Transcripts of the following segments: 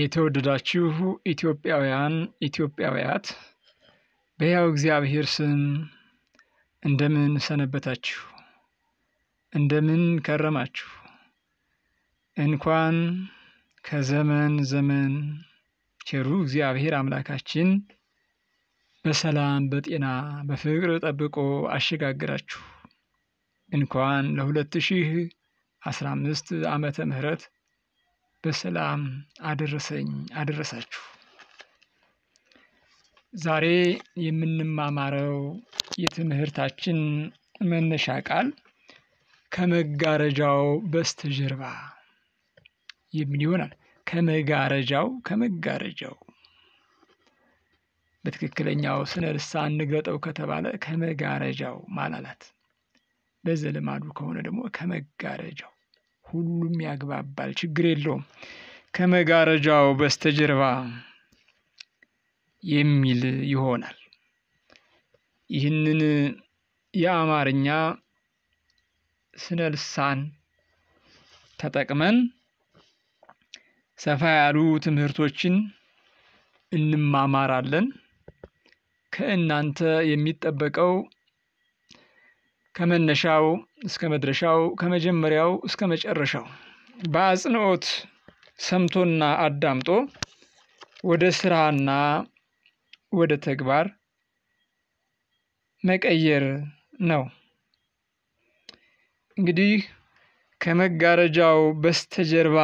የተወደዳችሁ ኢትዮጵያውያን ኢትዮጵያውያት በሕያው እግዚአብሔር ስም እንደምን ሰነበታችሁ? እንደምን ከረማችሁ? እንኳን ከዘመን ዘመን ቸሩ እግዚአብሔር አምላካችን በሰላም በጤና በፍቅር ጠብቆ አሸጋግራችሁ እንኳን ለሁለት ሺህ አስራ አምስት ዓመተ ምህረት በሰላም አደረሰኝ አደረሳችሁ። ዛሬ የምንማማረው የትምህርታችን መነሻ ቃል ከመጋረጃው በስተጀርባ የሚል ይሆናል። ከመጋረጃው ከመጋረጃው በትክክለኛው ስነ ልሳን እንግለጠው ከተባለ ከመጋረጃው ማላላት በዘለማዱ ከሆነ ደግሞ ከመጋረጃው ሁሉም ያግባባል፣ ችግር የለውም። ከመጋረጃው በስተጀርባ የሚል ይሆናል። ይህንን የአማርኛ ስነ ልሳን ተጠቅመን ሰፋ ያሉ ትምህርቶችን እንማማራለን። ከእናንተ የሚጠበቀው ከመነሻው እስከ መድረሻው ከመጀመሪያው እስከ መጨረሻው በአጽንኦት ሰምቶና አዳምጦ ወደ ስራና ወደ ተግባር መቀየር ነው። እንግዲህ ከመጋረጃው በስተጀርባ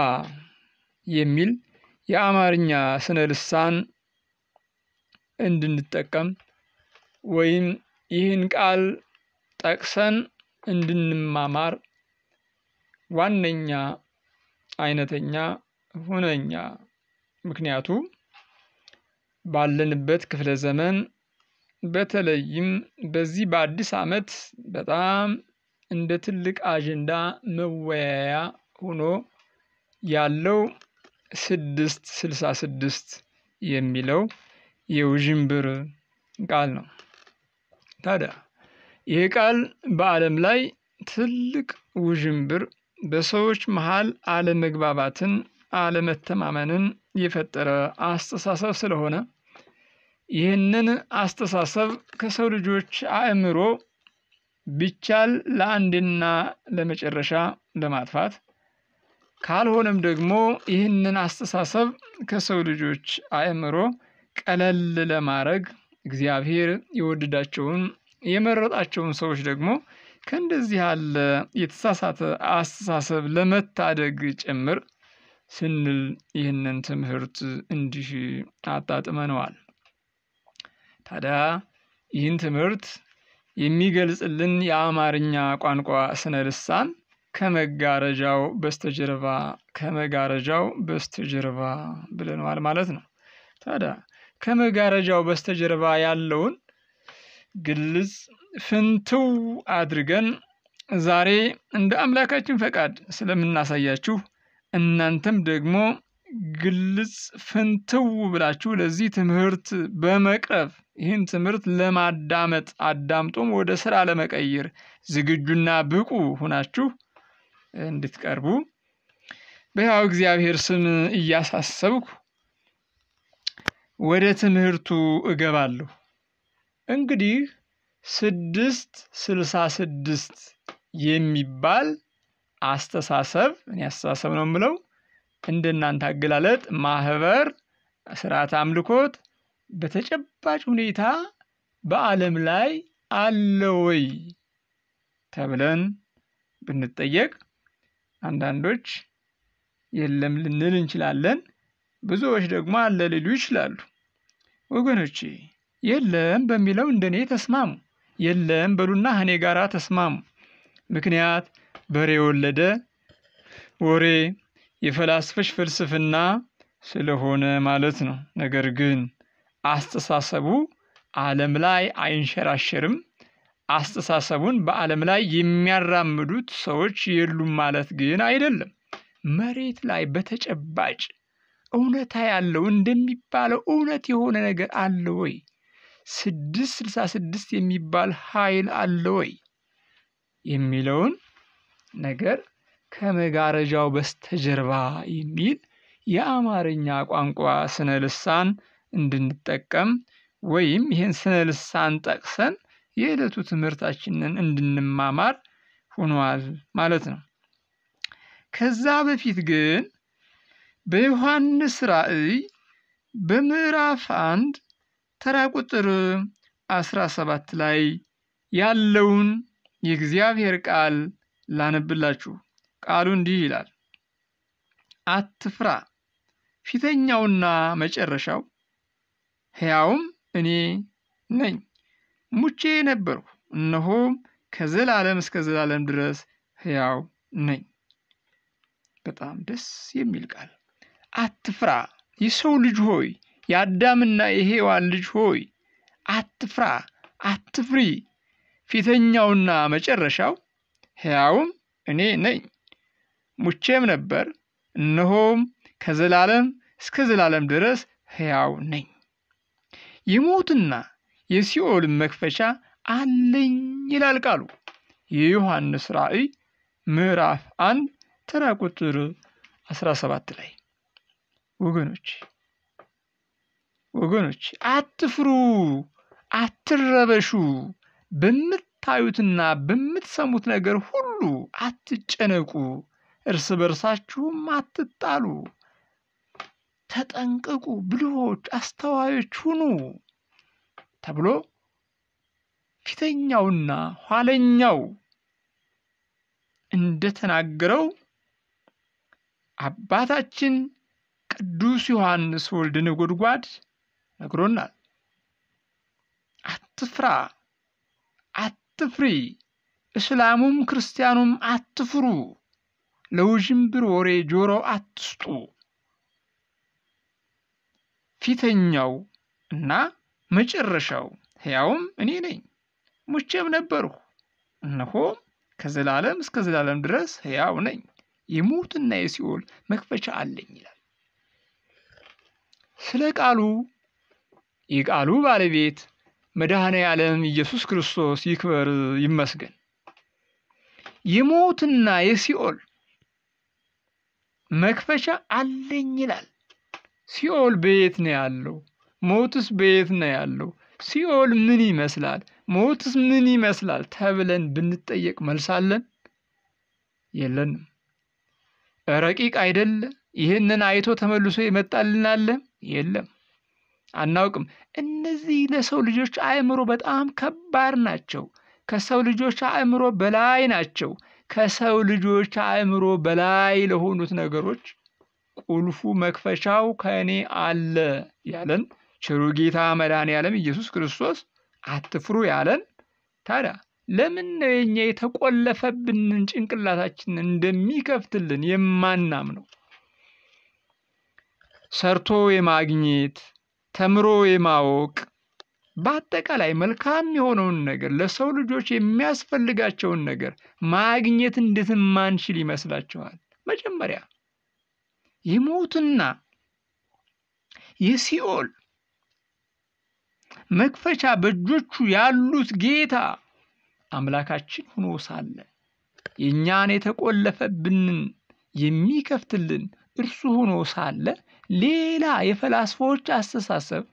የሚል የአማርኛ ስነ ልሳን እንድንጠቀም ወይም ይህን ቃል ጠቅሰን እንድንማማር ዋነኛ አይነተኛ ሁነኛ ምክንያቱ ባለንበት ክፍለ ዘመን በተለይም በዚህ በአዲስ ዓመት በጣም እንደ ትልቅ አጀንዳ መወያያ ሆኖ ያለው ስድስት ስልሳ ስድስት የሚለው የውዥንብር ቃል ነው። ታዲያ ይህ ቃል በዓለም ላይ ትልቅ ውዥንብር፣ በሰዎች መሃል አለመግባባትን፣ አለመተማመንን የፈጠረ አስተሳሰብ ስለሆነ ይህንን አስተሳሰብ ከሰው ልጆች አእምሮ ቢቻል ለአንድና ለመጨረሻ ለማጥፋት ካልሆነም ደግሞ ይህንን አስተሳሰብ ከሰው ልጆች አእምሮ ቀለል ለማድረግ እግዚአብሔር የወደዳቸውን የመረጣቸውን ሰዎች ደግሞ ከእንደዚህ ያለ የተሳሳተ አስተሳሰብ ለመታደግ ጭምር ስንል ይህንን ትምህርት እንዲህ አጣጥመነዋል። ታዲያ ይህን ትምህርት የሚገልጽልን የአማርኛ ቋንቋ ስነ ልሳን ከመጋረጃው በስተጀርባ ከመጋረጃው በስተጀርባ ብለነዋል ማለት ነው። ታዲያ ከመጋረጃው በስተጀርባ ያለውን ግልጽ ፍንትው አድርገን ዛሬ እንደ አምላካችን ፈቃድ ስለምናሳያችሁ እናንተም ደግሞ ግልጽ ፍንትው ብላችሁ ለዚህ ትምህርት በመቅረብ ይህን ትምህርት ለማዳመጥ አዳምጦም ወደ ስራ ለመቀየር ዝግጁና ብቁ ሁናችሁ እንድትቀርቡ በሕያው እግዚአብሔር ስም እያሳሰብኩ ወደ ትምህርቱ እገባለሁ። እንግዲህ ስድስት ስልሳ ስድስት የሚባል አስተሳሰብ እኔ አስተሳሰብ ነው የምለው እንደ እናንተ አገላለጥ ማህበር ስርዓት አምልኮት በተጨባጭ ሁኔታ በዓለም ላይ አለ ወይ ተብለን ብንጠየቅ አንዳንዶች የለም ልንል እንችላለን፣ ብዙዎች ደግሞ አለ ሊሉ ይችላሉ። ወገኖቼ የለም በሚለው እንደኔ ተስማሙ። የለም በሉና እኔ ጋር ተስማሙ። ምክንያት በሬ ወለደ ወሬ የፈላስፎች ፍልስፍና ስለሆነ ማለት ነው። ነገር ግን አስተሳሰቡ ዓለም ላይ አይንሸራሸርም። አስተሳሰቡን በዓለም ላይ የሚያራምዱት ሰዎች የሉም ማለት ግን አይደለም። መሬት ላይ በተጨባጭ እውነታ ያለው እንደሚባለው እውነት የሆነ ነገር አለ ወይ? ስድስት ስልሳ ስድስት የሚባል ኃይል አለ ወይ የሚለውን ነገር ከመጋረጃው በስተጀርባ የሚል የአማርኛ ቋንቋ ስነ ልሳን እንድንጠቀም ወይም ይህን ስነ ልሳን ጠቅሰን የዕለቱ ትምህርታችንን እንድንማማር ሆኗል ማለት ነው። ከዛ በፊት ግን በዮሐንስ ራእይ በምዕራፍ አንድ ተራ ቁጥር 17 ላይ ያለውን የእግዚአብሔር ቃል ላነብላችሁ። ቃሉ እንዲህ ይላል፣ አትፍራ፣ ፊተኛውና መጨረሻው ሕያውም እኔ ነኝ። ሙቼ ነበርሁ፣ እነሆም ከዘላለም እስከ ዘላለም ድረስ ሕያው ነኝ። በጣም ደስ የሚል ቃል። አትፍራ የሰው ልጅ ሆይ የአዳምና የሔዋን ልጅ ሆይ አትፍራ፣ አትፍሪ። ፊተኛውና መጨረሻው ሕያውም እኔ ነኝ። ሙቼም ነበር፣ እነሆም ከዘላለም እስከ ዘላለም ድረስ ሕያው ነኝ። የሞትና የሲኦል መክፈቻ አለኝ ይላል ቃሉ። የዮሐንስ ራእይ ምዕራፍ አንድ ተራ ቁጥር 17 ላይ ወገኖች ወገኖች አትፍሩ፣ አትረበሹ። በምታዩትና በምትሰሙት ነገር ሁሉ አትጨነቁ፣ እርስ በርሳችሁም አትጣሉ። ተጠንቀቁ፣ ብልሆች አስተዋዮች ሁኑ ተብሎ ፊተኛውና ኋለኛው እንደተናገረው አባታችን ቅዱስ ዮሐንስ ወልደ ነጎድጓድ ነግሮናል። አትፍራ፣ አትፍሪ፣ እስላሙም ክርስቲያኑም አትፍሩ፣ ለውዥንብር ወሬ ጆሮ አትስጡ። ፊተኛው እና መጨረሻው ሕያውም እኔ ነኝ፣ ሙቼም ነበርሁ፣ እነሆ ከዘላለም እስከ ዘላለም ድረስ ሕያው ነኝ፣ የሞትና የሲኦል መክፈቻ አለኝ ይላል። ስለ ቃሉ የቃሉ ባለቤት መድኃኔ ዓለም ኢየሱስ ክርስቶስ ይክበር ይመስገን። የሞትና የሲኦል መክፈቻ አለኝ ይላል። ሲኦል በየት ነው ያለው? ሞትስ በየት ነው ያለው? ሲኦል ምን ይመስላል? ሞትስ ምን ይመስላል? ተብለን ብንጠየቅ መልሳለን የለንም። ረቂቅ አይደለ? ይህንን አይቶ ተመልሶ ይመጣልናለ? የለም። አናውቅም። እነዚህ ለሰው ልጆች አእምሮ በጣም ከባድ ናቸው። ከሰው ልጆች አእምሮ በላይ ናቸው። ከሰው ልጆች አእምሮ በላይ ለሆኑት ነገሮች ቁልፉ መክፈቻው ከእኔ አለ ያለን ችሩ ጌታ መድኃኔ ኢየሱስ ክርስቶስ አትፍሩ ያለን። ታዲያ ለምን ነው የኛ የተቆለፈብንን ጭንቅላታችንን እንደሚከፍትልን የማናምነው? ሰርቶ የማግኘት ተምሮ የማወቅ በአጠቃላይ መልካም የሆነውን ነገር ለሰው ልጆች የሚያስፈልጋቸውን ነገር ማግኘት እንዴት ማንችል ይመስላችኋል? መጀመሪያ የሞትና የሲኦል መክፈቻ በእጆቹ ያሉት ጌታ አምላካችን ሆኖ ሳለ የእኛን የተቆለፈብንን የሚከፍትልን እርሱ ሆኖ ሳለ ሌላ የፈላስፎች አስተሳሰብ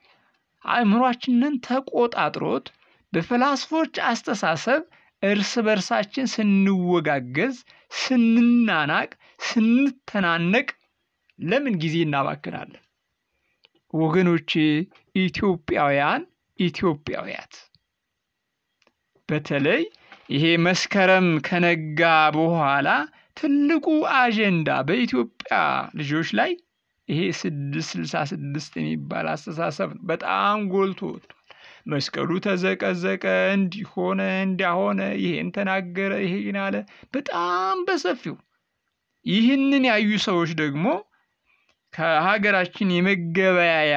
አእምሯችንን ተቆጣጥሮት በፈላስፎች አስተሳሰብ እርስ በርሳችን ስንወጋገዝ፣ ስንናናቅ፣ ስንተናነቅ ለምን ጊዜ እናባክናለን? ወገኖቼ ኢትዮጵያውያን፣ ኢትዮጵያውያት በተለይ ይሄ መስከረም ከነጋ በኋላ ትልቁ አጀንዳ በኢትዮጵያ ልጆች ላይ ይሄ ስድስት ስልሳ ስድስት የሚባል አስተሳሰብ ነው። በጣም ጎልቶ ወጥቷል። መስቀሉ ተዘቀዘቀ፣ እንዲሆነ እንዲያሆነ፣ ይሄን ተናገረ፣ ይሄን አለ። በጣም በሰፊው ይህንን ያዩ ሰዎች ደግሞ ከሀገራችን የመገበያያ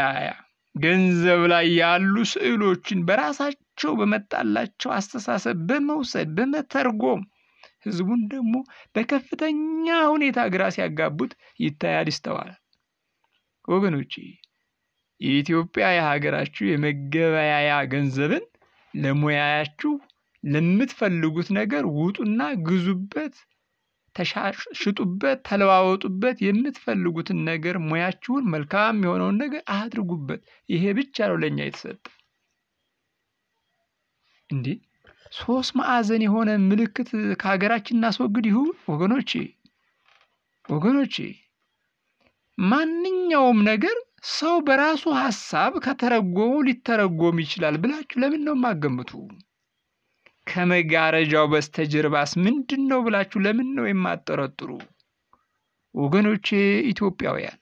ገንዘብ ላይ ያሉ ስዕሎችን በራሳቸው በመጣላቸው አስተሳሰብ በመውሰድ በመተርጎም ህዝቡን ደግሞ በከፍተኛ ሁኔታ ግራ ሲያጋቡት ይታያል፣ ይስተዋላል። ወገኖቼ የኢትዮጵያ የሀገራችሁ የመገበያያ ገንዘብን ለሙያያችሁ ለምትፈልጉት ነገር ውጡና ግዙበት፣ ሽጡበት፣ ተለዋወጡበት። የምትፈልጉትን ነገር ሙያችሁን፣ መልካም የሆነውን ነገር አድርጉበት። ይሄ ብቻ ነው ለእኛ የተሰጠ። እንዴ ሶስት ማዕዘን የሆነ ምልክት ከሀገራችን እናስወግድ ይሁን ወገኖቼ፣ ወገኖቼ ማንኛውም ነገር ሰው በራሱ ሀሳብ ከተረጎሙ ሊተረጎም ይችላል ብላችሁ ለምን ነው የማገምቱ? ከመጋረጃው በስተጀርባስ ምንድን ነው ብላችሁ ለምን ነው የማጠረጥሩ? ወገኖቼ ኢትዮጵያውያን፣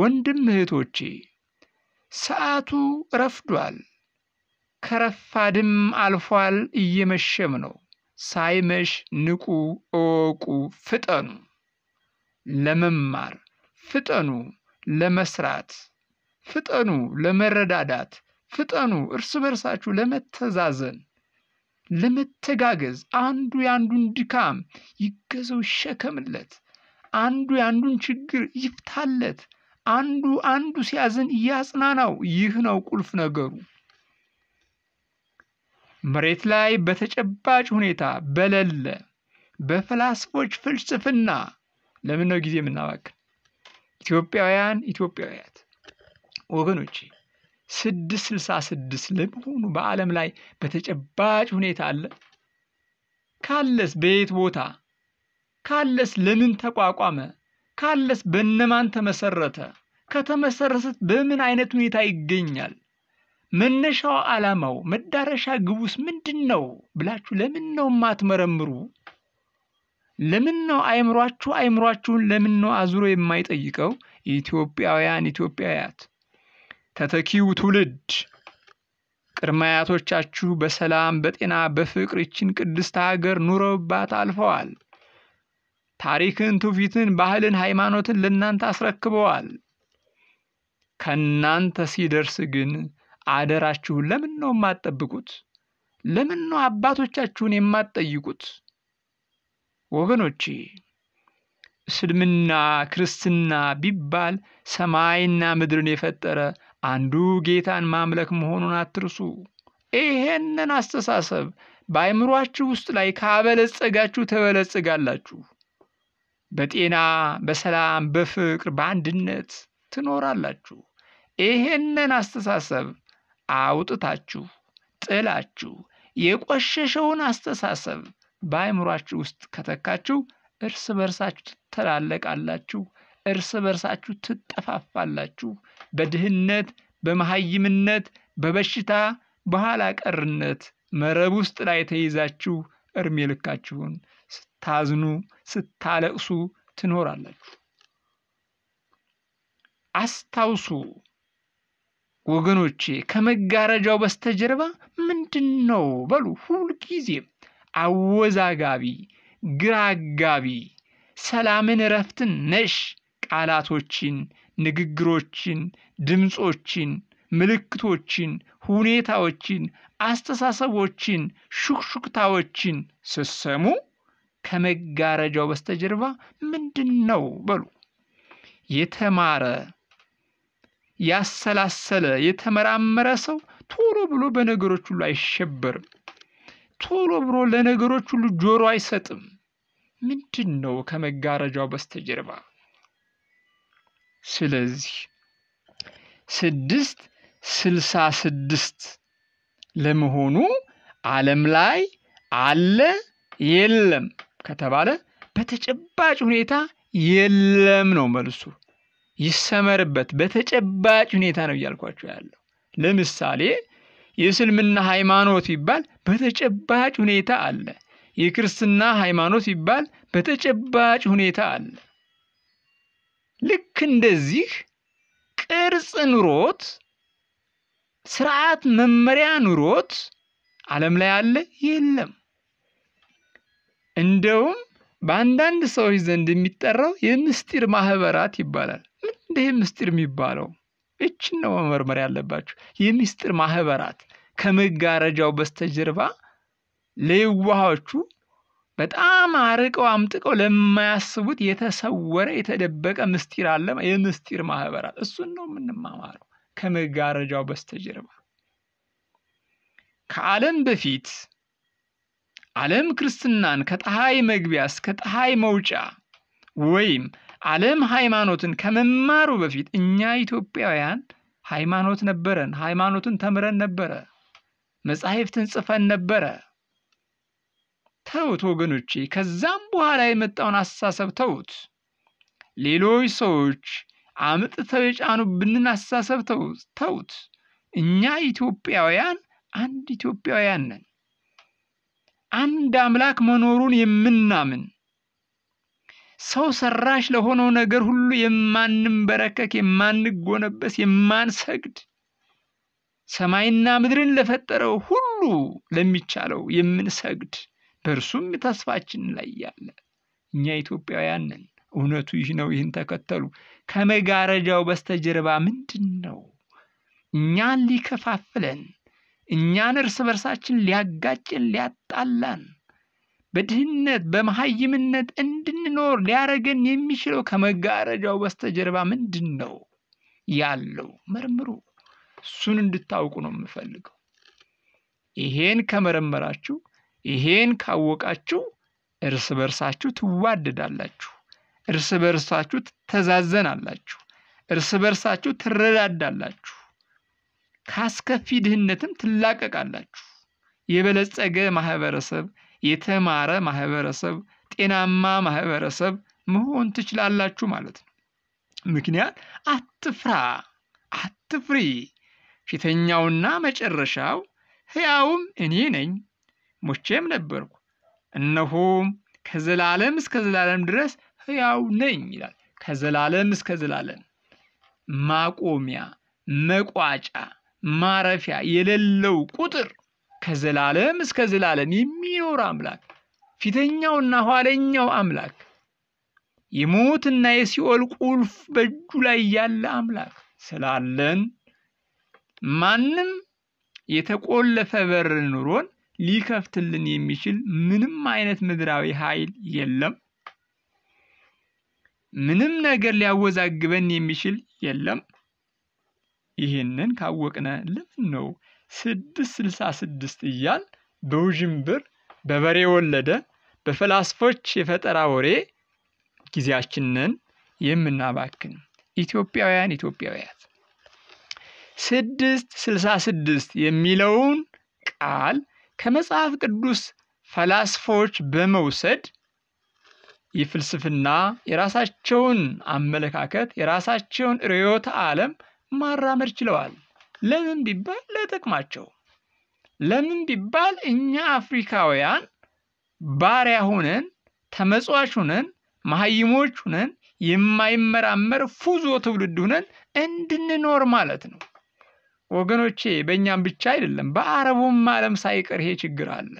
ወንድም እህቶቼ፣ ሰዓቱ ረፍዷል። ከረፋድም አልፏል፣ እየመሸም ነው። ሳይመሽ ንቁ፣ እወቁ፣ ፍጠኑ። ለመማር ፍጠኑ፣ ለመስራት ፍጠኑ፣ ለመረዳዳት ፍጠኑ፣ እርስ በርሳችሁ ለመተዛዘን ለመተጋገዝ አንዱ የአንዱን ድካም ይገዘው ይሸከምለት፣ አንዱ የአንዱን ችግር ይፍታለት፣ አንዱ አንዱ ሲያዝን እያጽናናው። ይህ ነው ቁልፍ ነገሩ። መሬት ላይ በተጨባጭ ሁኔታ በሌለ በፈላስፎች ፍልስፍና ለምን ነው ጊዜ የምናባክን? ኢትዮጵያውያን ኢትዮጵያውያት ወገኖቼ ስድስት ስልሳ ስድስት ለመሆኑ በዓለም ላይ በተጨባጭ ሁኔታ አለ? ካለስ በየት ቦታ? ካለስ ለምን ተቋቋመ? ካለስ በነማን ተመሰረተ? ከተመሰረሰት በምን አይነት ሁኔታ ይገኛል? መነሻው ዓላማው፣ መዳረሻ ግቡስ ምንድን ነው ብላችሁ ለምን ነው የማትመረምሩ? ለምን ነው አይምሯችሁ አይምሯችሁን ለምን ነው አዙሮ የማይጠይቀው? ኢትዮጵያውያን ኢትዮጵያውያት ተተኪው ትውልድ ቅድማያቶቻችሁ በሰላም በጤና በፍቅር ይችን ቅድስት ሀገር ኑረውባት አልፈዋል። ታሪክን፣ ትውፊትን፣ ባህልን፣ ሃይማኖትን ለእናንተ አስረክበዋል። ከእናንተ ሲደርስ ግን አደራችሁን ለምን ነው የማትጠብቁት? ለምን ነው አባቶቻችሁን የማትጠይቁት? ወገኖቼ እስልምና ክርስትና ቢባል ሰማይና ምድርን የፈጠረ አንዱ ጌታን ማምለክ መሆኑን አትርሱ። ይሄንን አስተሳሰብ በአይምሯችሁ ውስጥ ላይ ካበለጸጋችሁ ተበለጽጋላችሁ። በጤና፣ በሰላም፣ በፍቅር፣ በአንድነት ትኖራላችሁ። ይሄንን አስተሳሰብ አውጥታችሁ ጥላችሁ የቆሸሸውን አስተሳሰብ በአእምሯችሁ ውስጥ ከተካችሁ እርስ በርሳችሁ ትተላለቃላችሁ፣ እርስ በርሳችሁ ትጠፋፋላችሁ። በድህነት፣ በመሀይምነት፣ በበሽታ፣ በኋላ ቀርነት መረብ ውስጥ ላይ ተይዛችሁ እርሜ ልካችሁን ስታዝኑ፣ ስታለቅሱ ትኖራላችሁ። አስታውሱ ወገኖቼ፣ ከመጋረጃው በስተጀርባ ምንድን ነው በሉ ሁልጊዜም አወዛጋቢ፣ ግራጋቢ፣ ሰላምን እረፍትን ነሽ ቃላቶችን፣ ንግግሮችን፣ ድምፆችን፣ ምልክቶችን፣ ሁኔታዎችን፣ አስተሳሰቦችን፣ ሹክሹክታዎችን ስሰሙ ከመጋረጃው በስተጀርባ ምንድን ነው በሉ። የተማረ ያሰላሰለ የተመራመረ ሰው ቶሎ ብሎ በነገሮች ሁሉ አይሸበርም። ቶሎ ብሎ ለነገሮች ሁሉ ጆሮ አይሰጥም። ምንድን ነው ከመጋረጃው በስተጀርባ? ስለዚህ ስድስት ስልሳ ስድስት ለመሆኑ ዓለም ላይ አለ የለም ከተባለ በተጨባጭ ሁኔታ የለም ነው መልሱ። ይሰመርበት። በተጨባጭ ሁኔታ ነው እያልኳቸው ያለው። ለምሳሌ የእስልምና ሃይማኖት ቢባል በተጨባጭ ሁኔታ አለ። የክርስትና ሃይማኖት ቢባል በተጨባጭ ሁኔታ አለ። ልክ እንደዚህ ቅርጽ ኑሮት ስርዓት መመሪያ ኑሮት ዓለም ላይ አለ የለም። እንደውም በአንዳንድ ሰዎች ዘንድ የሚጠራው የምስጢር ማህበራት ይባላል። ምን እንደ ምስጢር የሚባለው? እችን ነው መመርመር ያለባችሁ። የሚስጥር ማህበራት ከመጋረጃው በስተጀርባ ለየዋሆቹ በጣም አርቀው አምጥቀው ለማያስቡት የተሰወረ የተደበቀ ምስጢር አለ። የምስጢር ማህበራት እሱን ነው የምንማማረው። ከመጋረጃው በስተጀርባ ከዓለም በፊት ዓለም ክርስትናን ከፀሐይ መግቢያ እስከ ፀሐይ መውጫ ወይም ዓለም ሃይማኖትን ከመማሩ በፊት እኛ ኢትዮጵያውያን ሃይማኖት ነበረን። ሃይማኖትን ተምረን ነበረ። መጻሕፍትን ጽፈን ነበረ። ተውት ወገኖቼ፣ ከዛም በኋላ የመጣውን አስተሳሰብ ተውት። ሌሎች ሰዎች አምጥተው የጫኑብንን አስተሳሰብ ተውት። እኛ ኢትዮጵያውያን አንድ ኢትዮጵያውያን ነን። አንድ አምላክ መኖሩን የምናምን ሰው ሰራሽ ለሆነው ነገር ሁሉ የማንንበረከክ፣ የማንጎነበስ፣ የማንሰግድ ሰማይና ምድርን ለፈጠረው ሁሉ ለሚቻለው የምንሰግድ በእርሱም ተስፋችን ላይ ያለ እኛ ኢትዮጵያውያን ነን። እውነቱ ይህ ነው። ይህን ተከተሉ። ከመጋረጃው በስተጀርባ ምንድን ነው? እኛን ሊከፋፍለን፣ እኛን እርስ በርሳችን ሊያጋጭን፣ ሊያጣላን በድህነት በመሀይምነት እንድንኖር ሊያረገን የሚችለው ከመጋረጃው በስተጀርባ ምንድን ነው ያለው? መርምሩ። እሱን እንድታውቁ ነው የምፈልገው። ይሄን ከመረመራችሁ፣ ይሄን ካወቃችሁ እርስ በርሳችሁ ትዋደዳላችሁ፣ እርስ በርሳችሁ ትተዛዘናላችሁ፣ እርስ በርሳችሁ ትረዳዳላችሁ፣ ከአስከፊ ድህነትም ትላቀቃላችሁ። የበለጸገ ማህበረሰብ የተማረ ማህበረሰብ፣ ጤናማ ማህበረሰብ መሆን ትችላላችሁ ማለት ነው። ምክንያት አትፍራ፣ አትፍሪ። ፊተኛውና መጨረሻው ሕያውም እኔ ነኝ፣ ሞቼም ነበርኩ፣ እነሆም ከዘላለም እስከ ዘላለም ድረስ ሕያው ነኝ ይላል። ከዘላለም እስከ ዘላለም ማቆሚያ፣ መቋጫ፣ ማረፊያ የሌለው ቁጥር ከዘላለም እስከ ዘላለም የሚኖር አምላክ ፊተኛውና ኋለኛው አምላክ የሞትና የሲኦል ቁልፍ በእጁ ላይ ያለ አምላክ ስላለን ማንም የተቆለፈ በር ኑሮን ሊከፍትልን የሚችል ምንም አይነት ምድራዊ ኃይል የለም። ምንም ነገር ሊያወዛግበን የሚችል የለም። ይህንን ካወቅነ ለምን ነው ስድስት ስልሳ ስድስት እያል በውዥንብር በበሬ ወለደ በፈላስፎች የፈጠራ ወሬ ጊዜያችንን የምናባክን ኢትዮጵያውያን ኢትዮጵያውያት ስድስት ስልሳ ስድስት የሚለውን ቃል ከመጽሐፍ ቅዱስ ፈላስፎች በመውሰድ የፍልስፍና የራሳቸውን አመለካከት የራሳቸውን ርዕዮተ ዓለም ማራመድ ችለዋል። ለምን ቢባል ለጥቅማቸው። ለምን ቢባል እኛ አፍሪካውያን ባሪያ ሁነን ተመጽዋች ሁነን መሀይሞች ሁነን የማይመራመር ፉዞ ትውልድ ሁነን እንድንኖር ማለት ነው። ወገኖቼ በእኛም ብቻ አይደለም፣ በአረቡም ዓለም ሳይቀር ይሄ ችግር አለ።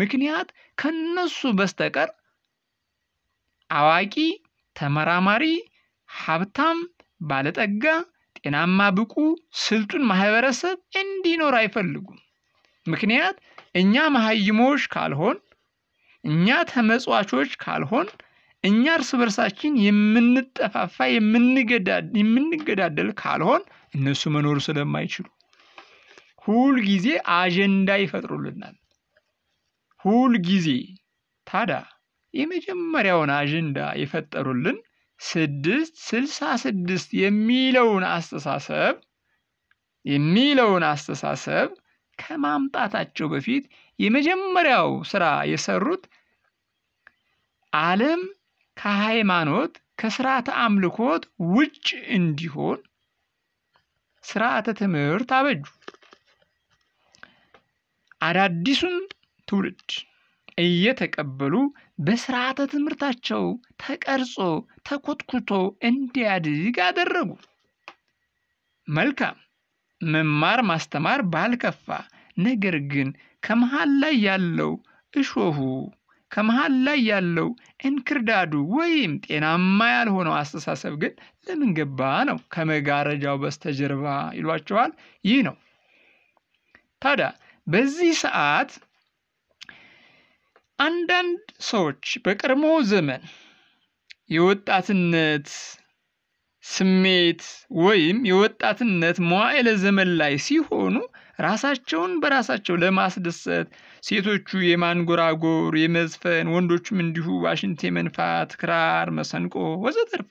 ምክንያት ከነሱ በስተቀር አዋቂ፣ ተመራማሪ፣ ሀብታም፣ ባለጠጋ ጤናማ፣ ብቁ፣ ስልጡን ማህበረሰብ እንዲኖር አይፈልጉም። ምክንያት እኛ መሀይሞች ካልሆን፣ እኛ ተመጽዋቾች ካልሆን፣ እኛ እርስ በርሳችን የምንጠፋፋ የምንገዳደል ካልሆን እነሱ መኖር ስለማይችሉ ሁል ጊዜ አጀንዳ ይፈጥሩልናል። ሁል ጊዜ ታዲያ የመጀመሪያውን አጀንዳ የፈጠሩልን ስድስት ስልሳ ስድስት የሚለውን አስተሳሰብ የሚለውን አስተሳሰብ ከማምጣታቸው በፊት የመጀመሪያው ስራ የሰሩት ዓለም ከሃይማኖት ከስርዓተ አምልኮት ውጭ እንዲሆን ስርዓተ ትምህርት አበጁ። አዳዲሱን ትውልድ እየተቀበሉ በስርዓተ ትምህርታቸው ተቀርጾ ተኮትኩቶ እንዲያድግ አደረጉ። መልካም መማር ማስተማር ባልከፋ፣ ነገር ግን ከመሃል ላይ ያለው እሾሁ ከመሃል ላይ ያለው እንክርዳዱ ወይም ጤናማ ያልሆነው አስተሳሰብ ግን ለምን ገባ ነው። ከመጋረጃው በስተጀርባ ይሏቸዋል። ይህ ነው ታዲያ በዚህ ሰዓት አንዳንድ ሰዎች በቀድሞ ዘመን የወጣትነት ስሜት ወይም የወጣትነት መዋዕለ ዘመን ላይ ሲሆኑ ራሳቸውን በራሳቸው ለማስደሰት ሴቶቹ የማንጎራጎር፣ የመዝፈን፣ ወንዶቹም እንዲሁ ዋሽንት የመንፋት፣ ክራር፣ መሰንቆ ወዘተርፈ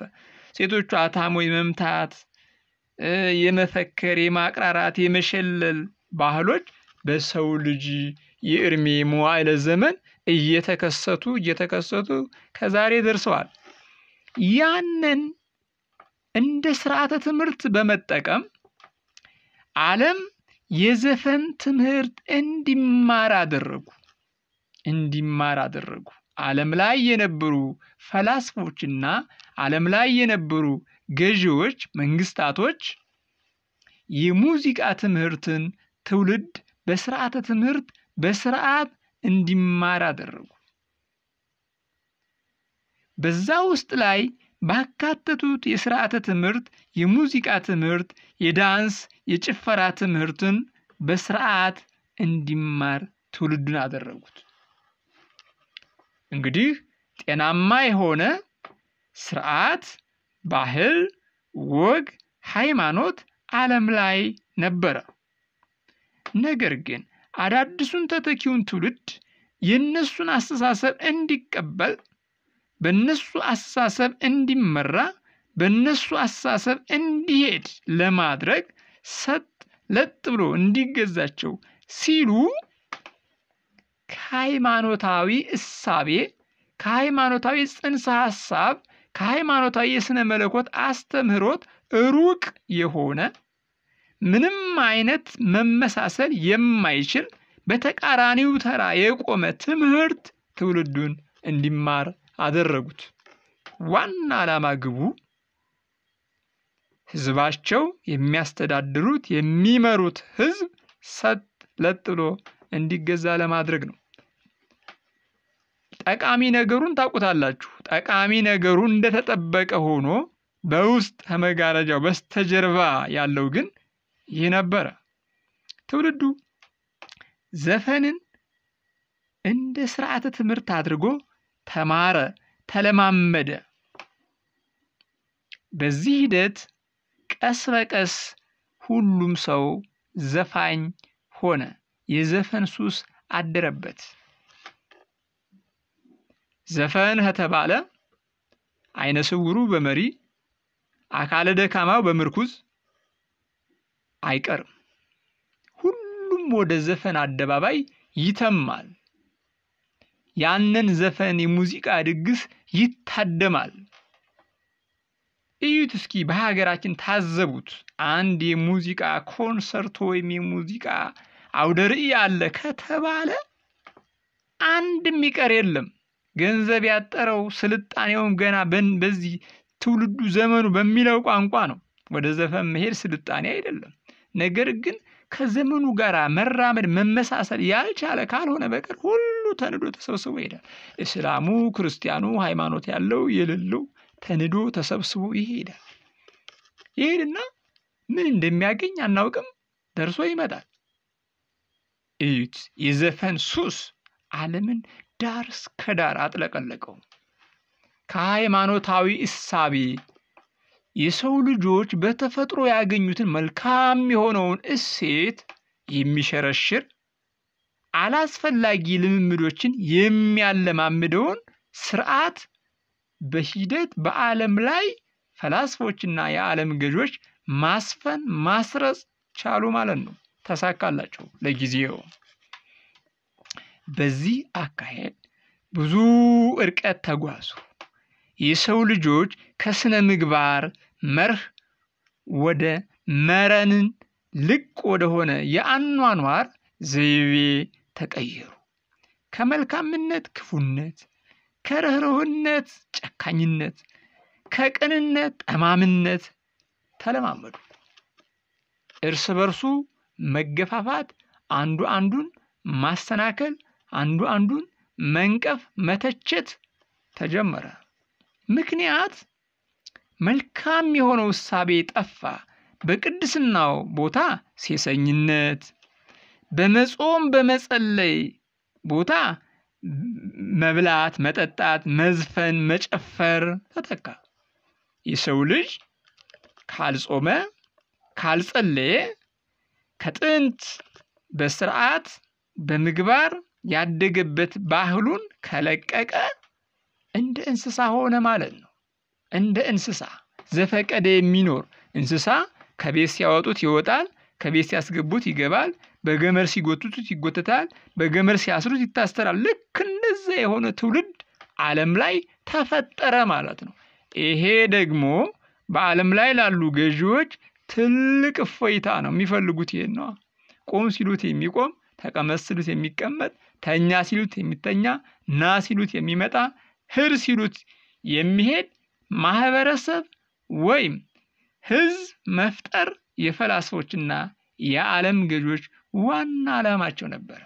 ሴቶቹ አታሞ የመምታት፣ የመፈከር፣ የማቅራራት፣ የመሸለል ባህሎች በሰው ልጅ የእድሜ መዋዕለ ዘመን እየተከሰቱ እየተከሰቱ ከዛሬ ደርሰዋል። ያንን እንደ ስርዓተ ትምህርት በመጠቀም ዓለም የዘፈን ትምህርት እንዲማር አደረጉ እንዲማር አደረጉ። ዓለም ላይ የነበሩ ፈላስፎችና ዓለም ላይ የነበሩ ገዢዎች፣ መንግስታቶች የሙዚቃ ትምህርትን ትውልድ በስርዓተ ትምህርት በስርዓት እንዲማር አደረጉ። በዛ ውስጥ ላይ ባካተቱት የስርዓተ ትምህርት የሙዚቃ ትምህርት፣ የዳንስ፣ የጭፈራ ትምህርትን በስርዓት እንዲማር ትውልዱን አደረጉት። እንግዲህ ጤናማ የሆነ ስርዓት፣ ባህል፣ ወግ፣ ሃይማኖት ዓለም ላይ ነበረ። ነገር ግን አዳዲሱን ተተኪውን ትውልድ የእነሱን አስተሳሰብ እንዲቀበል በእነሱ አስተሳሰብ እንዲመራ በእነሱ አስተሳሰብ እንዲሄድ ለማድረግ ሰጥ ለጥ ብሎ እንዲገዛቸው ሲሉ ከሃይማኖታዊ እሳቤ ከሃይማኖታዊ ጽንሰ ሐሳብ ከሃይማኖታዊ የሥነ መለኮት አስተምህሮት ሩቅ የሆነ ምንም አይነት መመሳሰል የማይችል በተቃራኒው ተራ የቆመ ትምህርት ትውልዱን እንዲማር አደረጉት። ዋና ዓላማ ግቡ ህዝባቸው የሚያስተዳድሩት የሚመሩት ህዝብ ሰጥ ለጥ ብሎ እንዲገዛ ለማድረግ ነው። ጠቃሚ ነገሩን ታውቁታላችሁ። ጠቃሚ ነገሩ እንደተጠበቀ ሆኖ በውስጥ ከመጋረጃው በስተጀርባ ያለው ግን ይህ ነበረ። ትውልዱ ዘፈንን እንደ ስርዓተ ትምህርት አድርጎ ተማረ፣ ተለማመደ። በዚህ ሂደት ቀስ በቀስ ሁሉም ሰው ዘፋኝ ሆነ። የዘፈን ሱስ አደረበት። ዘፈን ከተባለ አይነ ስውሩ በመሪ አካለ ደካማው በምርኩዝ አይቀርም። ሁሉም ወደ ዘፈን አደባባይ ይተማል። ያንን ዘፈን የሙዚቃ ድግስ ይታደማል። እዩት እስኪ በሀገራችን ታዘቡት። አንድ የሙዚቃ ኮንሰርት ወይም የሙዚቃ አውደ ርዕይ አለ ከተባለ አንድ ሚቀር የለም። ገንዘብ ያጠረው ስልጣኔውም ገና በዚህ ትውልዱ ዘመኑ በሚለው ቋንቋ ነው። ወደ ዘፈን መሄድ ስልጣኔ አይደለም። ነገር ግን ከዘመኑ ጋር መራመድ መመሳሰል ያልቻለ ካልሆነ በቀር ሁሉ ተንዶ ተሰብስቦ ይሄዳል። እስላሙ፣ ክርስቲያኑ፣ ሃይማኖት ያለው የሌለው ተንዶ ተሰብስቦ ይሄዳል። ይሄድና ምን እንደሚያገኝ አናውቅም፣ ደርሶ ይመጣል። እዩት፣ የዘፈን ሱስ ዓለምን ዳር እስከ ዳር አጥለቀለቀው። ከሃይማኖታዊ እሳቤ የሰው ልጆች በተፈጥሮ ያገኙትን መልካም የሆነውን እሴት የሚሸረሽር አላስፈላጊ ልምምዶችን የሚያለማምደውን ስርዓት በሂደት በዓለም ላይ ፈላስፎችና የዓለም ገዦች ማስፈን ማስረጽ ቻሉ ማለት ነው። ተሳካላቸው ለጊዜው። በዚህ አካሄድ ብዙ እርቀት ተጓዙ። የሰው ልጆች ከስነ ምግባር መርህ ወደ መረንን ልቅ ወደሆነ የአኗኗር ዘይቤ ተቀየሩ። ከመልካምነት ክፉነት፣ ከርኅርህነት ጨካኝነት፣ ከቅንነት ጠማምነት ተለማመዱ። እርስ በርሱ መገፋፋት፣ አንዱ አንዱን ማሰናከል፣ አንዱ አንዱን መንቀፍ፣ መተቸት ተጀመረ። ምክንያት መልካም የሆነው እሳቤ ጠፋ። በቅድስናው ቦታ ሴሰኝነት፣ በመጾም በመጸለይ ቦታ መብላት፣ መጠጣት፣ መዝፈን፣ መጨፈር ተተካ። የሰው ልጅ ካልጾመ ካልጸለየ ከጥንት በስርዓት በምግባር ያደገበት ባህሉን ከለቀቀ እንደ እንስሳ ሆነ ማለት ነው። እንደ እንስሳ ዘፈቀደ የሚኖር እንስሳ ከቤት ሲያወጡት ይወጣል፣ ከቤት ሲያስገቡት ይገባል፣ በገመድ ሲጎትቱት ይጎተታል፣ በገመድ ሲያስሩት ይታሰራል። ልክ እንደዛ የሆነ ትውልድ ዓለም ላይ ተፈጠረ ማለት ነው። ይሄ ደግሞ በዓለም ላይ ላሉ ገዢዎች ትልቅ እፎይታ ነው። የሚፈልጉት ይሄን ነዋ። ቆም ሲሉት የሚቆም ተቀመጥ ሲሉት የሚቀመጥ ተኛ ሲሉት የሚተኛ ና ሲሉት የሚመጣ ህር ሲሉት የሚሄድ ማህበረሰብ ወይም ህዝብ መፍጠር የፈላስፎችና የዓለም ገዦች ዋና ዓላማቸው ነበር።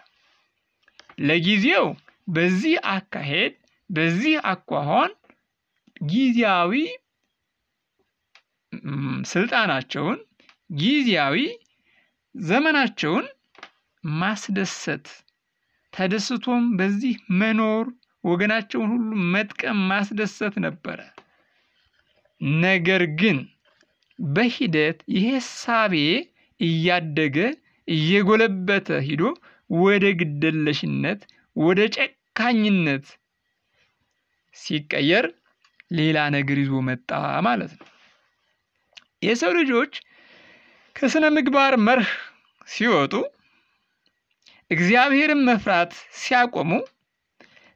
ለጊዜው በዚህ አካሄድ በዚህ አኳኋን ጊዜያዊ ስልጣናቸውን ጊዜያዊ ዘመናቸውን ማስደሰት ተደስቶም በዚህ መኖር ወገናቸውን ሁሉ መጥቀም ማስደሰት ነበረ። ነገር ግን በሂደት ይሄ ሳቤ እያደገ እየጎለበተ ሂዶ ወደ ግደለሽነት ወደ ጨካኝነት ሲቀየር ሌላ ነገር ይዞ መጣ ማለት ነው። የሰው ልጆች ከስነ ምግባር መርህ ሲወጡ እግዚአብሔርን መፍራት ሲያቆሙ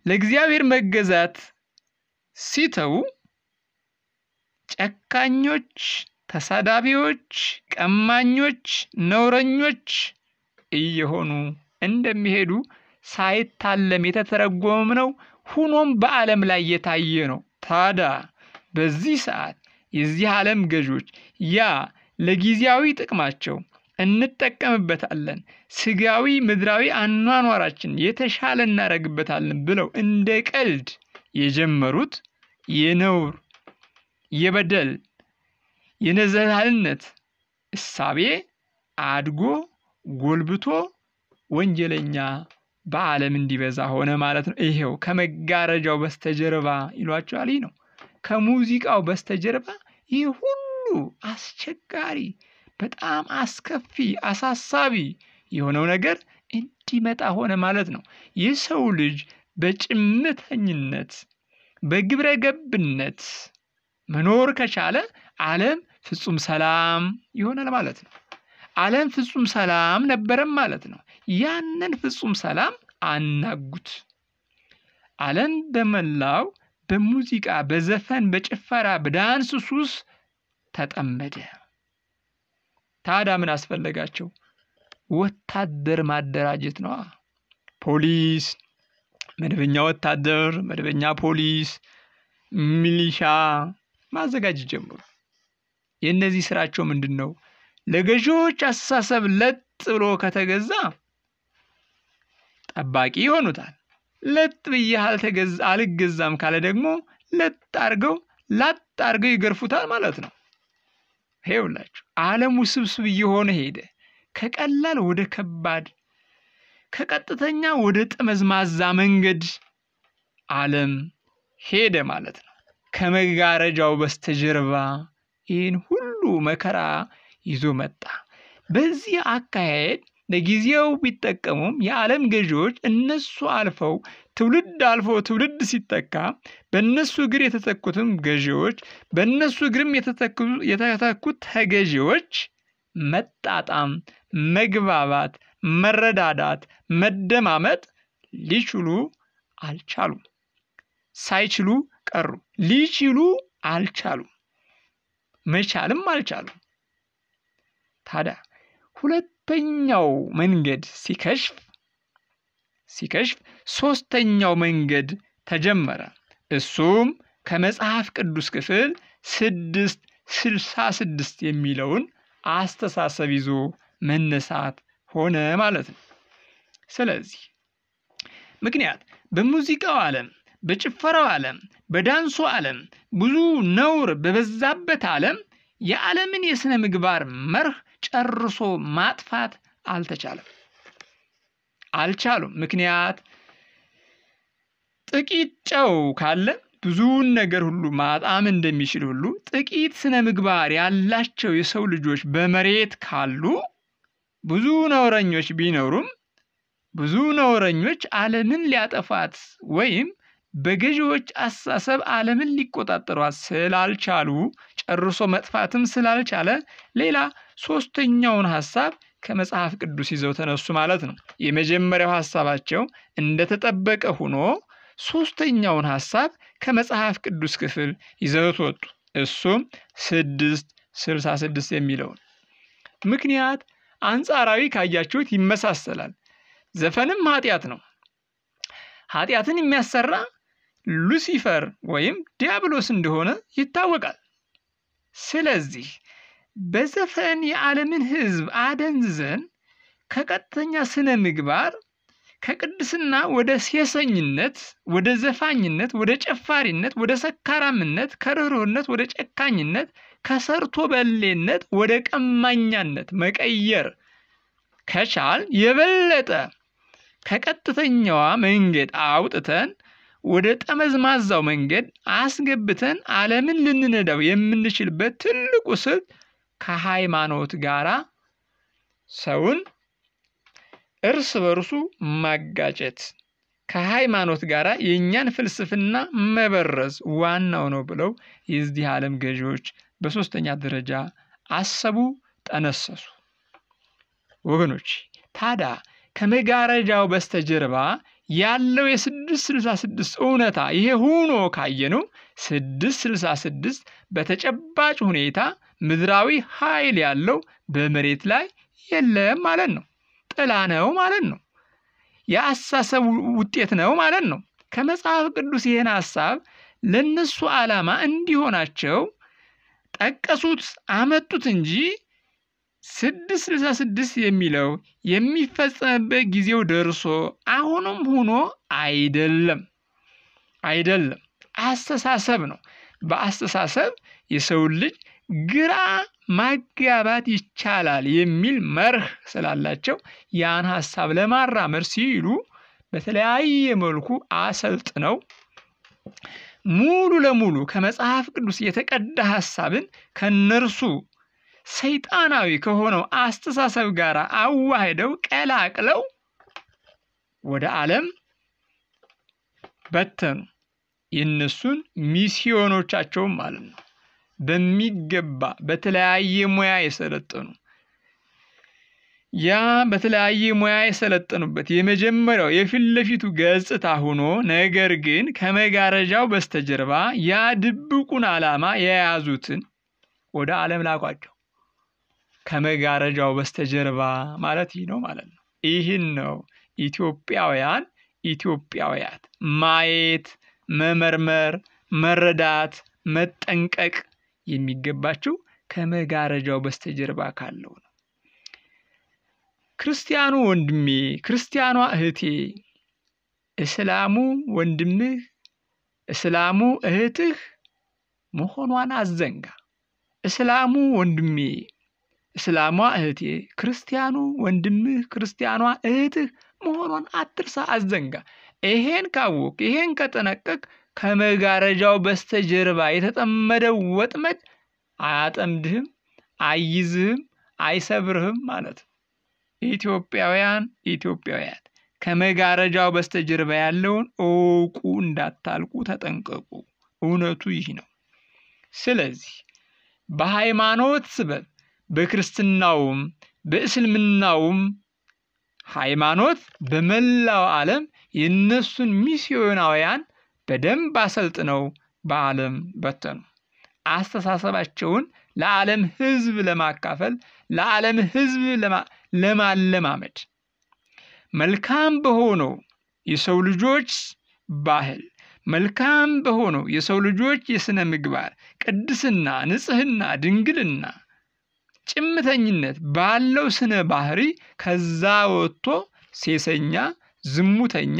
ለእግዚአብሔር መገዛት ሲተው ጨካኞች፣ ተሳዳቢዎች፣ ቀማኞች፣ ነውረኞች እየሆኑ እንደሚሄዱ ሳይታለም የተተረጎመም ነው። ሁኖም በዓለም ላይ የታየ ነው። ታዲያ በዚህ ሰዓት የዚህ ዓለም ገዦች ያ ለጊዜያዊ ጥቅማቸው እንጠቀምበታለን ስጋዊ ምድራዊ አኗኗራችን የተሻለ እናደረግበታለን ብለው እንደ ቀልድ የጀመሩት የነውር የበደል የነዘላልነት እሳቤ አድጎ ጎልብቶ ወንጀለኛ በዓለም እንዲበዛ ሆነ ማለት ነው። ይሄው ከመጋረጃው በስተጀርባ ይሏቸዋል። ይህ ነው ከሙዚቃው በስተጀርባ ይህ ሁሉ አስቸጋሪ፣ በጣም አስከፊ፣ አሳሳቢ የሆነው ነገር እንዲመጣ ሆነ ማለት ነው። የሰው ልጅ በጭምተኝነት በግብረ ገብነት መኖር ከቻለ ዓለም ፍጹም ሰላም ይሆናል ማለት ነው። ዓለም ፍጹም ሰላም ነበረም ማለት ነው። ያንን ፍጹም ሰላም አናጉት። ዓለም በመላው በሙዚቃ፣ በዘፈን፣ በጭፈራ፣ በዳንስ ሱስ ተጠመደ። ታዲያ ምን አስፈለጋቸው? ወታደር ማደራጀት ነዋ። ፖሊስ፣ መደበኛ ወታደር፣ መደበኛ ፖሊስ፣ ሚሊሻ ማዘጋጀት ጀምሩ። የእነዚህ ስራቸው ምንድን ነው? ለገዢዎች አስተሳሰብ ለጥ ብሎ ከተገዛ ጠባቂ ይሆኑታል። ለጥ ብዬ አልገዛም ካለ ደግሞ ለጥ አርገው ላጥ አድርገው ይገርፉታል ማለት ነው። ይሄውላችሁ ዓለም ውስብስብ እየሆነ ሄደ። ከቀላል ወደ ከባድ፣ ከቀጥተኛ ወደ ጠመዝማዛ መንገድ ዓለም ሄደ ማለት ነው። ከመጋረጃው በስተጀርባ ይህን ሁሉ መከራ ይዞ መጣ። በዚህ አካሄድ ለጊዜው ቢጠቀሙም የዓለም ገዢዎች እነሱ አልፈው ትውልድ አልፎ ትውልድ ሲተካ በእነሱ እግር የተተኩትም ገዢዎች በእነሱ እግርም የተተኩት ተገዢዎች መጣጣም፣ መግባባት፣ መረዳዳት፣ መደማመጥ ሊችሉ አልቻሉም። ሳይችሉ ቀሩ። ሊችሉ አልቻሉ መቻልም አልቻሉ ታዲያ ሁለተኛው መንገድ ሲከሽፍ ሲከሽፍ ሶስተኛው መንገድ ተጀመረ። እሱም ከመጽሐፍ ቅዱስ ክፍል ስድስት ስልሳ ስድስት የሚለውን አስተሳሰብ ይዞ መነሳት ሆነ ማለት ነው። ስለዚህ ምክንያት በሙዚቃው ዓለም፣ በጭፈራው ዓለም፣ በዳንሱ ዓለም ብዙ ነውር በበዛበት ዓለም የዓለምን የሥነ ምግባር መርህ ጨርሶ ማጥፋት አልተቻለም አልቻሉም። ምክንያት ጥቂት ጨው ካለ ብዙውን ነገር ሁሉ ማጣም እንደሚችል ሁሉ ጥቂት ስነ ምግባር ያላቸው የሰው ልጆች በመሬት ካሉ ብዙ ነውረኞች ቢኖሩም ብዙ ነውረኞች ዓለምን ሊያጠፋት ወይም በገዢዎች አሳሰብ ዓለምን ሊቆጣጠሯት ስላልቻሉ ጨርሶ መጥፋትም ስላልቻለ ሌላ ሶስተኛውን ሀሳብ ከመጽሐፍ ቅዱስ ይዘው ተነሱ ማለት ነው። የመጀመሪያው ሀሳባቸው እንደተጠበቀ ሆኖ ሶስተኛውን ሀሳብ ከመጽሐፍ ቅዱስ ክፍል ይዘውት ወጡ። እሱም ስድስት ስልሳ ስድስት የሚለውን ምክንያት አንጻራዊ ካያችሁት ይመሳሰላል። ዘፈንም ኃጢአት ነው። ኃጢአትን የሚያሰራ ሉሲፈር ወይም ዲያብሎስ እንደሆነ ይታወቃል። ስለዚህ በዘፈን የዓለምን ሕዝብ አደንዝዘን ከቀጥተኛ ስነ ምግባር ከቅድስና ወደ ሴሰኝነት፣ ወደ ዘፋኝነት፣ ወደ ጨፋሪነት፣ ወደ ሰካራምነት፣ ከርኅሩህነት ወደ ጨካኝነት፣ ከሰርቶ በሌነት ወደ ቀማኛነት መቀየር ከቻል የበለጠ ከቀጥተኛዋ መንገድ አውጥተን ወደ ጠመዝማዛው መንገድ አስገብተን ዓለምን ልንነዳው የምንችልበት ትልቁ ስልት ከሃይማኖት ጋር ሰውን እርስ በርሱ ማጋጨት ከሃይማኖት ጋር የእኛን ፍልስፍና መበረዝ ዋናው ነው ብለው የዚህ ዓለም ገዢዎች በሦስተኛ ደረጃ አሰቡ፣ ጠነሰሱ። ወገኖች ታዲያ ከመጋረጃው በስተጀርባ ያለው የ666 እውነታ ይሄ ሁኖ ካየነው ስድስት ስልሳ በተጨባጭ ሁኔታ ምድራዊ ኃይል ያለው በመሬት ላይ የለም ማለት ነው። ጥላ ነው ማለት ነው። የአሳሰብ ውጤት ነው ማለት ነው። ከመጽሐፍ ቅዱስ ይህን ሐሳብ ለነሱ ዓላማ እንዲሆናቸው ጠቀሱት፣ አመጡት እንጂ ስድስት ስልሳ ስድስት የሚለው የሚፈጸምበት ጊዜው ደርሶ አሁንም ሆኖ አይደለም አይደለም። አስተሳሰብ ነው። በአስተሳሰብ የሰውን ልጅ ግራ ማጋባት ይቻላል የሚል መርህ ስላላቸው ያን ሀሳብ ለማራመድ ሲሉ በተለያየ መልኩ አሰልጥነው ሙሉ ለሙሉ ከመጽሐፍ ቅዱስ የተቀዳ ሀሳብን ከነርሱ ሰይጣናዊ ከሆነው አስተሳሰብ ጋር አዋህደው ቀላቅለው ወደ ዓለም በተኑ። የእነሱን ሚስዮኖቻቸውን ማለት ነው። በሚገባ በተለያየ ሙያ የሰለጠኑ ያ በተለያየ ሙያ የሰለጠኑበት የመጀመሪያው የፊት ለፊቱ ገጽታ ሆኖ ነገር ግን ከመጋረጃው በስተጀርባ ያ ድብቁን ዓላማ የያዙትን ወደ ዓለም ላቋቸው። ከመጋረጃው በስተጀርባ ማለት ይህ ነው ማለት ነው። ይህን ነው ኢትዮጵያውያን ኢትዮጵያውያት ማየት፣ መመርመር፣ መረዳት፣ መጠንቀቅ የሚገባቸው ከመጋረጃው በስተጀርባ ካለው ነው። ክርስቲያኑ ወንድሜ፣ ክርስቲያኗ እህቴ፣ እስላሙ ወንድምህ፣ እስላሙ እህትህ መሆኗን አዘንጋ። እስላሙ ወንድሜ፣ እስላሟ እህቴ፣ ክርስቲያኑ ወንድምህ፣ ክርስቲያኗ እህትህ መሆኗን አትርሳ፣ አዘንጋ። ይሄን ካወቅ ይሄን ከጠነቀቅ ከመጋረጃው በስተጀርባ የተጠመደው ወጥመድ አያጠምድህም፣ አይይዝህም፣ አይሰብርህም ማለት ነው። ኢትዮጵያውያን ኢትዮጵያውያን ከመጋረጃው በስተጀርባ ያለውን እውቁ፣ እንዳታልቁ ተጠንቀቁ። እውነቱ ይህ ነው። ስለዚህ በሃይማኖት ስበብ በክርስትናውም በእስልምናውም ሃይማኖት በመላው ዓለም የእነሱን ሚስዮናውያን በደንብ አሰልጥነው በዓለም በተኑ። አስተሳሰባቸውን ለዓለም ሕዝብ ለማካፈል ለዓለም ሕዝብ ለማለማመድ መልካም በሆነው የሰው ልጆች ባህል መልካም በሆነው የሰው ልጆች የሥነ ምግባር ቅድስና፣ ንጽህና፣ ድንግልና፣ ጭምተኝነት ባለው ስነ ባህሪ ከዛ ወጥቶ ሴሰኛ፣ ዝሙተኛ፣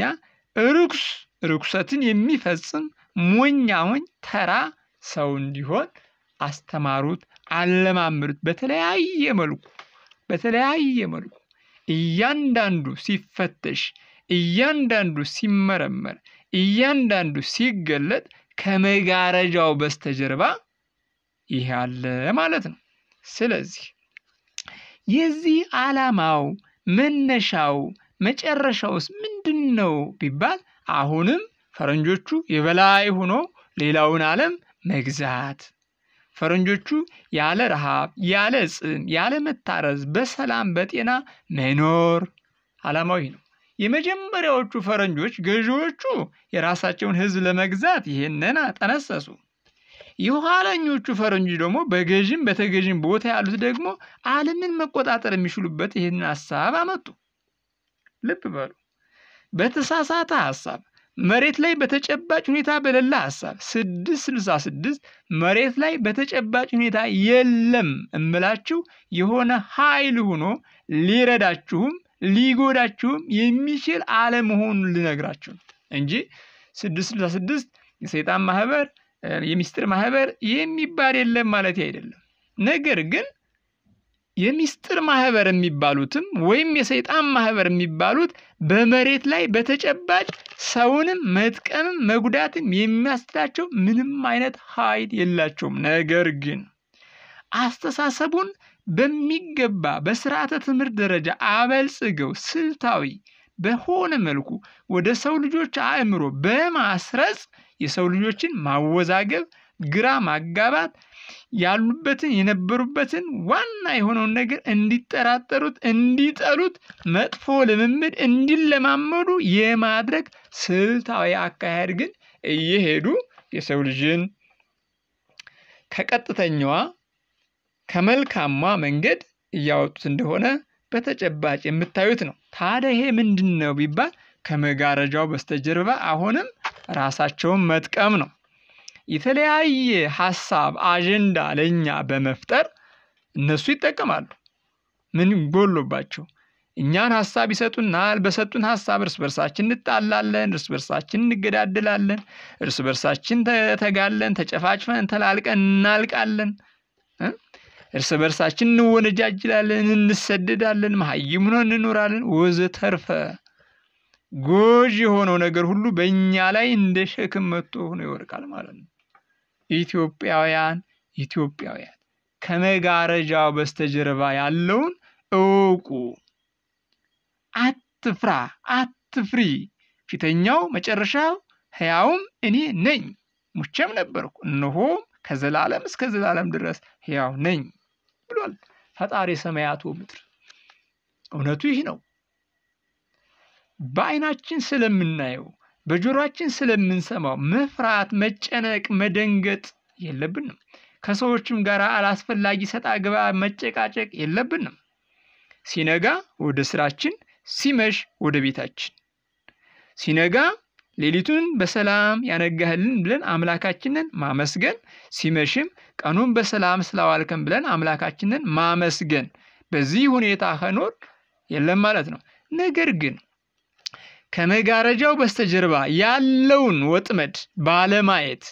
እርኩስ ርኩሰትን የሚፈጽም ሞኛሞኝ ተራ ሰው እንዲሆን አስተማሩት፣ አለማምሩት። በተለያየ መልኩ በተለያየ መልኩ እያንዳንዱ ሲፈተሽ፣ እያንዳንዱ ሲመረመር፣ እያንዳንዱ ሲገለጥ ከመጋረጃው በስተጀርባ ይህ አለ ማለት ነው። ስለዚህ የዚህ ዓላማው መነሻው መጨረሻውስ ምንድን ነው ቢባል አሁንም ፈረንጆቹ የበላይ ሆኖ ሌላውን ዓለም መግዛት ፈረንጆቹ ያለ ረሃብ፣ ያለ ጽም፣ ያለ መታረዝ በሰላም በጤና መኖር አላማዊ ነው። የመጀመሪያዎቹ ፈረንጆች ገዢዎቹ የራሳቸውን ህዝብ ለመግዛት ይህንን ጠነሰሱ። የኋለኞቹ ፈረንጆች ደግሞ በገዥም በተገዥም ቦታ ያሉት ደግሞ ዓለምን መቆጣጠር የሚችሉበት ይህንን ሀሳብ አመጡ። ልብ በሉ። በተሳሳተ ሐሳብ መሬት ላይ በተጨባጭ ሁኔታ በሌለ ሐሳብ 666 መሬት ላይ በተጨባጭ ሁኔታ የለም እምላችሁ የሆነ ኃይል ሆኖ ሊረዳችሁም ሊጎዳችሁም የሚችል አለመሆኑን ልነግራችሁ እንጂ 666 የሰይጣን ማህበር የሚስጥር ማህበር የሚባል የለም ማለት አይደለም። ነገር ግን የሚስጥር ማህበር የሚባሉትም ወይም የሰይጣን ማህበር የሚባሉት በመሬት ላይ በተጨባጭ ሰውንም መጥቀምም መጉዳትም የሚያስችላቸው ምንም አይነት ኃይል የላቸውም። ነገር ግን አስተሳሰቡን በሚገባ በስርዓተ ትምህርት ደረጃ አበልጽገው ስልታዊ በሆነ መልኩ ወደ ሰው ልጆች አእምሮ በማስረጽ የሰው ልጆችን ማወዛገብ፣ ግራ ማጋባት ያሉበትን የነበሩበትን ዋና የሆነውን ነገር እንዲጠራጠሩት፣ እንዲጠሉት፣ መጥፎ ልምምድ እንዲለማመዱ የማድረግ ስልታዊ አካሄድ ግን እየሄዱ የሰው ልጅን ከቀጥተኛዋ ከመልካሟ መንገድ እያወጡት እንደሆነ በተጨባጭ የምታዩት ነው። ታዲያ ይሄ ምንድን ነው ቢባል ከመጋረጃው በስተጀርባ አሁንም ራሳቸውን መጥቀም ነው። የተለያየ ሀሳብ አጀንዳ ለእኛ በመፍጠር እነሱ ይጠቀማሉ። ምን ጎሎባቸው? እኛን ሀሳብ ይሰጡናል። በሰጡን ሀሳብ እርስ በርሳችን እንጣላለን፣ እርስ በርሳችን እንገዳድላለን፣ እርስ በርሳችን ተጋለን፣ ተጨፋጭፈን፣ ተላልቀን እናልቃለን። እርስ በርሳችን እንወነጃጅላለን፣ እንሰደዳለን፣ መሀይም ሆነን እንኖራለን፣ ወዘተርፈ ጎጅ የሆነው ነገር ሁሉ በእኛ ላይ እንደ ሸክም መጥቶ ሆኖ ይወድቃል ማለት ነው። ኢትዮጵያውያን ኢትዮጵያውያን ከመጋረጃው በስተጀርባ ያለውን እውቁ። አትፍራ፣ አትፍሪ። ፊተኛው መጨረሻው ሕያውም እኔ ነኝ፣ ሙቼም ነበርኩ፣ እነሆም ከዘላለም እስከ ዘላለም ድረስ ሕያው ነኝ ብሏል ፈጣሪ ሰማያቱ ምድር። እውነቱ ይህ ነው። በአይናችን ስለምናየው በጆሮአችን ስለምንሰማው መፍራት፣ መጨነቅ፣ መደንገጥ የለብንም። ከሰዎችም ጋር አላስፈላጊ ሰጣ ገባ መጨቃጨቅ የለብንም። ሲነጋ ወደ ስራችን፣ ሲመሽ ወደ ቤታችን። ሲነጋ ሌሊቱን በሰላም ያነጋህልን ብለን አምላካችንን ማመስገን፣ ሲመሽም ቀኑን በሰላም ስላዋልከን ብለን አምላካችንን ማመስገን። በዚህ ሁኔታ ከኖር የለም ማለት ነው። ነገር ግን ከመጋረጃው በስተጀርባ ያለውን ወጥመድ ባለማየት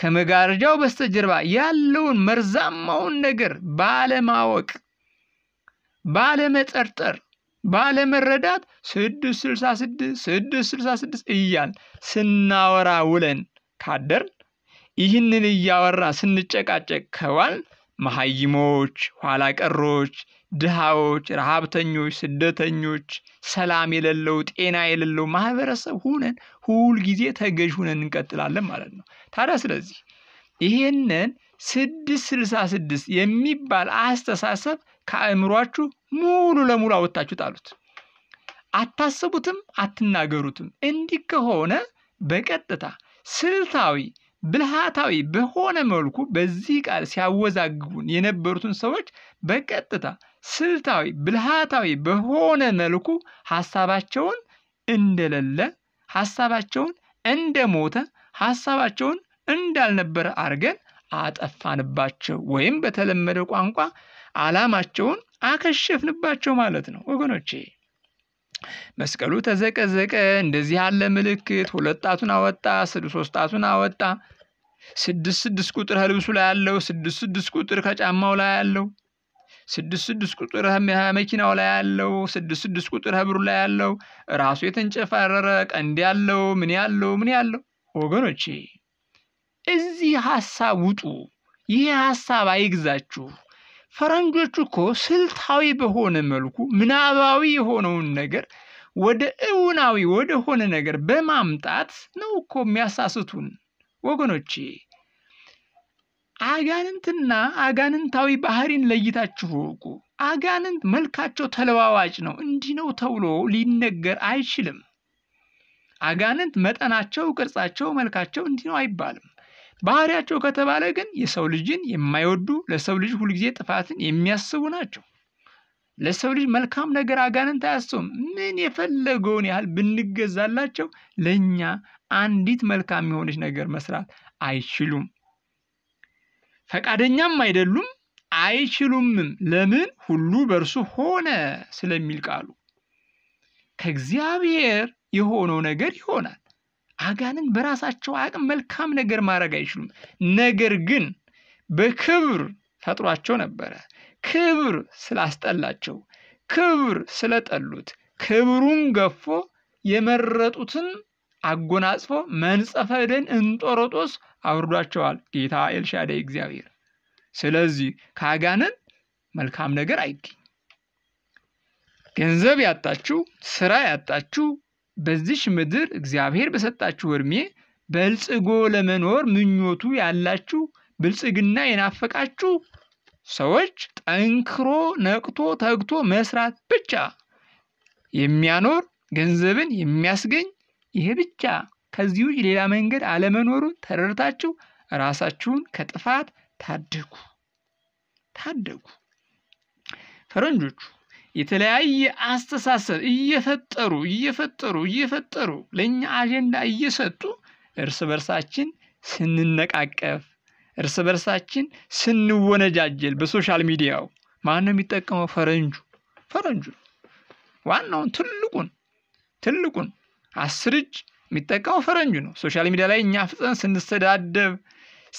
ከመጋረጃው በስተጀርባ ያለውን መርዛማውን ነገር ባለማወቅ፣ ባለመጠርጠር፣ ባለመረዳት ስድስት ስልሳ ስድስት ስድስት ስልሳ ስድስት እያል ስናወራ ውለን ካደር ይህንን እያወራ ስንጨቃጨቅ ከዋል መሐይሞች፣ ኋላ ቀሮች ድሃዎች፣ ረሃብተኞች፣ ስደተኞች፣ ሰላም የሌለው ጤና የሌለው ማህበረሰብ ሁነን ሁልጊዜ ተገዥ ሁነን እንቀጥላለን ማለት ነው። ታዲያ ስለዚህ ይሄንን ስድስት ስልሳ ስድስት የሚባል አስተሳሰብ ከአእምሯችሁ ሙሉ ለሙሉ አወጣችሁ ጣሉት። አታስቡትም፣ አትናገሩትም። እንዲህ ከሆነ በቀጥታ ስልታዊ ብልሃታዊ በሆነ መልኩ በዚህ ቃል ሲያወዛግቡን የነበሩትን ሰዎች በቀጥታ ስልታዊ ብልሃታዊ በሆነ መልኩ ሐሳባቸውን እንደሌለ ሐሳባቸውን እንደሞተ ሐሳባቸውን እንዳልነበረ አድርገን አጠፋንባቸው ወይም በተለመደ ቋንቋ ዓላማቸውን አከሸፍንባቸው ማለት ነው ወገኖቼ። መስቀሉ ተዘቀዘቀ፣ እንደዚህ ያለ ምልክት ሁለት ጣቱን አወጣ፣ ሶስት ጣቱን አወጣ። ስድስት ስድስት ቁጥር ከልብሱ ላይ ያለው፣ ስድስት ስድስት ቁጥር ከጫማው ላይ ያለው ስድስት ስድስት ቁጥር መኪናው ላይ ያለው ስድስት ስድስት ቁጥር ህብሩ ላይ ያለው ራሱ የተንጨፈረረ ቀንድ ያለው ምን ያለው ምን ያለው ወገኖቼ እዚህ ሀሳብ ውጡ። ይህ ሀሳብ አይግዛችሁ። ፈረንጆቹ እኮ ስልታዊ በሆነ መልኩ ምናባዊ የሆነውን ነገር ወደ እውናዊ ወደ ሆነ ነገር በማምጣት ነው እኮ የሚያሳስቱን ወገኖቼ። አጋንንትና አጋንንታዊ ባህሪን ለይታችሁ እወቁ። አጋንንት መልካቸው ተለዋዋጭ ነው፣ እንዲህ ነው ተብሎ ሊነገር አይችልም። አጋንንት መጠናቸው፣ ቅርጻቸው፣ መልካቸው እንዲህ ነው አይባልም። ባህሪያቸው ከተባለ ግን የሰው ልጅን የማይወዱ ለሰው ልጅ ሁልጊዜ ጥፋትን የሚያስቡ ናቸው። ለሰው ልጅ መልካም ነገር አጋንንት አያስቡም። ምን የፈለገውን ያህል ብንገዛላቸው ለእኛ አንዲት መልካም የሆነች ነገር መስራት አይችሉም። ፈቃደኛም አይደሉም አይችሉምም። ለምን ሁሉ በእርሱ ሆነ ስለሚል ቃሉ ከእግዚአብሔር የሆነው ነገር ይሆናል። አጋንን በራሳቸው አቅም መልካም ነገር ማድረግ አይችሉም። ነገር ግን በክብር ፈጥሯቸው ነበረ። ክብር ስላስጠላቸው፣ ክብር ስለጠሉት፣ ክብሩን ገፎ የመረጡትን አጎናጽፎ መንጸፈ ደን እንጦሮጦስ አውርዷቸዋል ጌታ ኤልሻዳይ እግዚአብሔር። ስለዚህ ካጋንን መልካም ነገር አይገኝ። ገንዘብ ያጣችሁ፣ ስራ ያጣችሁ በዚች ምድር እግዚአብሔር በሰጣችሁ እድሜ በልጽጎ ለመኖር ምኞቱ ያላችሁ ብልጽግና የናፈቃችሁ ሰዎች ጠንክሮ ነቅቶ ተግቶ መስራት ብቻ የሚያኖር ገንዘብን የሚያስገኝ ይሄ ብቻ ከዚህ ውጭ ሌላ መንገድ አለመኖሩን ተረድታችሁ ራሳችሁን ከጥፋት ታደጉ ታደጉ። ፈረንጆቹ የተለያየ አስተሳሰብ እየፈጠሩ እየፈጠሩ እየፈጠሩ ለእኛ አጀንዳ እየሰጡ እርስ በርሳችን ስንነቃቀፍ፣ እርስ በርሳችን ስንወነጃጀል በሶሻል ሚዲያው ማን ነው የሚጠቀመው? ፈረንጁ ፈረንጁ ዋናውን ትልቁን ትልቁን አስር እጅ የሚጠቀመው ፈረንጁ ነው። ሶሻል ሚዲያ ላይ እኛ ፍጠን ስንሰዳደብ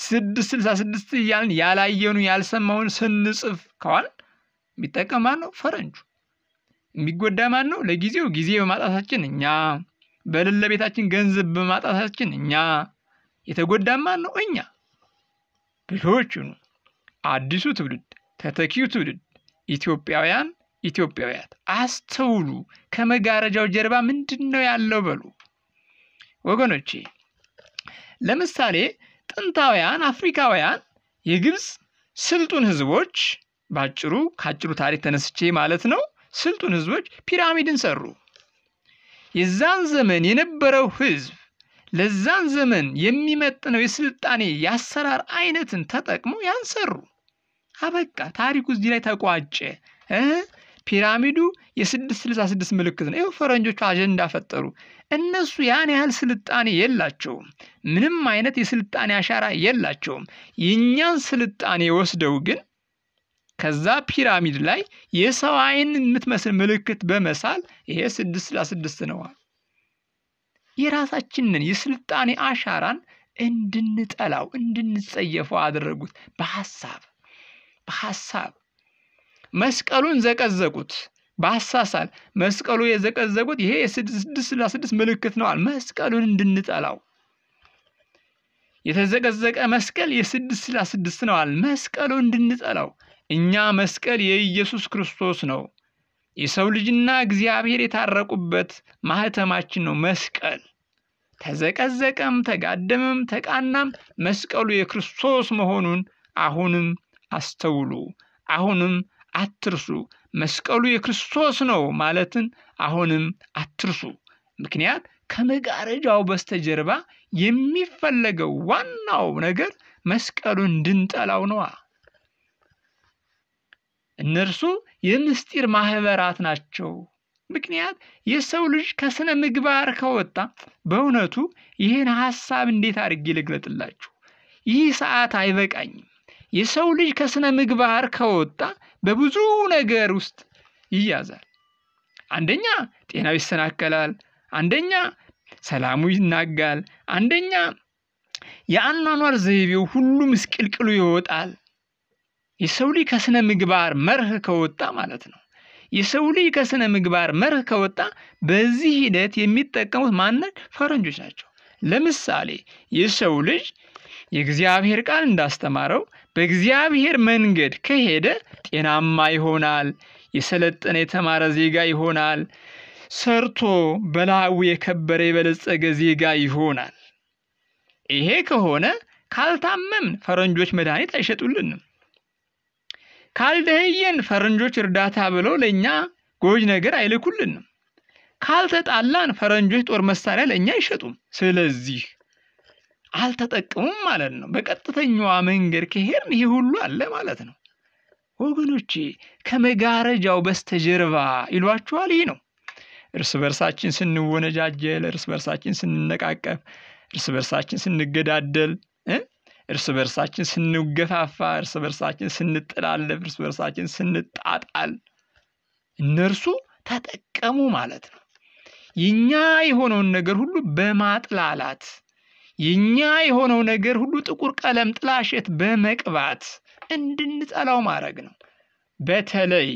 ስድስት ስልሳ ስድስት እያልን ያላየኑ ያልሰማውን ስንጽፍ ከዋል የሚጠቀም ማን ነው? ፈረንጁ። የሚጎዳ ማን ነው? ለጊዜው ጊዜ በማጣታችን እኛ፣ በሌለ ቤታችን ገንዘብ በማጣታችን እኛ። የተጎዳ ማን ነው? እኛ። ብልሆች ሁኑ። አዲሱ ትውልድ፣ ተተኪው ትውልድ ኢትዮጵያውያን ኢትዮጵያውያን አስተውሉ። ከመጋረጃው ጀርባ ምንድን ነው ያለው በሉ ወገኖቼ። ለምሳሌ ጥንታውያን አፍሪካውያን የግብፅ ስልጡን ህዝቦች ባጭሩ ከአጭሩ ታሪክ ተነስቼ ማለት ነው። ስልጡን ህዝቦች ፒራሚድን ሰሩ። የዛን ዘመን የነበረው ህዝብ ለዛን ዘመን የሚመጥነው የስልጣኔ የአሰራር አይነትን ተጠቅሞ ያንሰሩ አበቃ። ታሪኩ እዚህ ላይ ተቋጨ። ፒራሚዱ የ666 ምልክት ነው። ይኸው ፈረንጆቹ አጀንዳ ፈጠሩ። እነሱ ያን ያህል ስልጣኔ የላቸውም። ምንም አይነት የስልጣኔ አሻራ የላቸውም። የእኛን ስልጣኔ ወስደው ግን ከዛ ፒራሚድ ላይ የሰው አይን የምትመስል ምልክት በመሳል ይሄ 666 ነው የራሳችንን የስልጣኔ አሻራን እንድንጠላው እንድንጸየፈው አደረጉት በሀሳብ በሀሳብ መስቀሉን ዘቀዘቁት በአሳሳል መስቀሉ የዘቀዘቁት ይሄ የስድስት ለስድስት ምልክት ነዋል። መስቀሉን እንድንጠላው የተዘቀዘቀ መስቀል የስድስት ለስድስት ነዋል። መስቀሉ እንድንጠላው እኛ መስቀል የኢየሱስ ክርስቶስ ነው። የሰው ልጅና እግዚአብሔር የታረቁበት ማህተማችን ነው መስቀል። ተዘቀዘቀም፣ ተጋደመም፣ ተቃናም መስቀሉ የክርስቶስ መሆኑን አሁንም አስተውሉ። አሁንም አትርሱ። መስቀሉ የክርስቶስ ነው ማለትን አሁንም አትርሱ። ምክንያት ከመጋረጃው በስተጀርባ የሚፈለገው ዋናው ነገር መስቀሉን እንድንጠላው ነዋ። እነርሱ የምስጢር ማህበራት ናቸው። ምክንያት የሰው ልጅ ከስነ ምግባር ከወጣ በእውነቱ ይህን ሐሳብ እንዴት አድርጌ ልግለጥላችሁ? ይህ ሰዓት አይበቃኝም። የሰው ልጅ ከስነ ምግባር ከወጣ በብዙ ነገር ውስጥ ይያዛል። አንደኛ ጤናው ይሰናከላል። አንደኛ ሰላሙ ይናጋል። አንደኛ የአኗኗር ዘይቤው ሁሉ ምስቅልቅሉ ይወጣል። የሰው ልጅ ከስነ ምግባር መርህ ከወጣ ማለት ነው። የሰው ልጅ ከስነ ምግባር መርህ ከወጣ በዚህ ሂደት የሚጠቀሙት ማነት? ፈረንጆች ናቸው። ለምሳሌ የሰው ልጅ የእግዚአብሔር ቃል እንዳስተማረው በእግዚአብሔር መንገድ ከሄደ ጤናማ ይሆናል። የሰለጠነ የተማረ ዜጋ ይሆናል። ሰርቶ በላቡ የከበረ የበለጸገ ዜጋ ይሆናል። ይሄ ከሆነ ካልታመምን ፈረንጆች መድኃኒት አይሸጡልንም። ካልደህየን ፈረንጆች እርዳታ ብለው ለእኛ ጎጅ ነገር አይልኩልንም። ካልተጣላን ፈረንጆች ጦር መሳሪያ ለእኛ አይሸጡም። ስለዚህ አልተጠቀሙም ማለት ነው። በቀጥተኛዋ መንገድ ከሄድን ይሄ ሁሉ አለ ማለት ነው። ወገኖቼ ከመጋረጃው በስተጀርባ ይሏችኋል። ይህ ነው እርስ በርሳችን ስንወነጃጀል፣ እርስ በርሳችን ስንነቃቀፍ፣ እርስ በርሳችን ስንገዳደል፣ እርስ በርሳችን ስንገፋፋ፣ እርስ በርሳችን ስንጠላለፍ፣ እርስ በርሳችን ስንጣጣል እነርሱ ተጠቀሙ ማለት ነው። የእኛ የሆነውን ነገር ሁሉ በማጥላላት የእኛ የሆነው ነገር ሁሉ ጥቁር ቀለም ጥላሸት በመቅባት እንድንጠላው ማድረግ ነው። በተለይ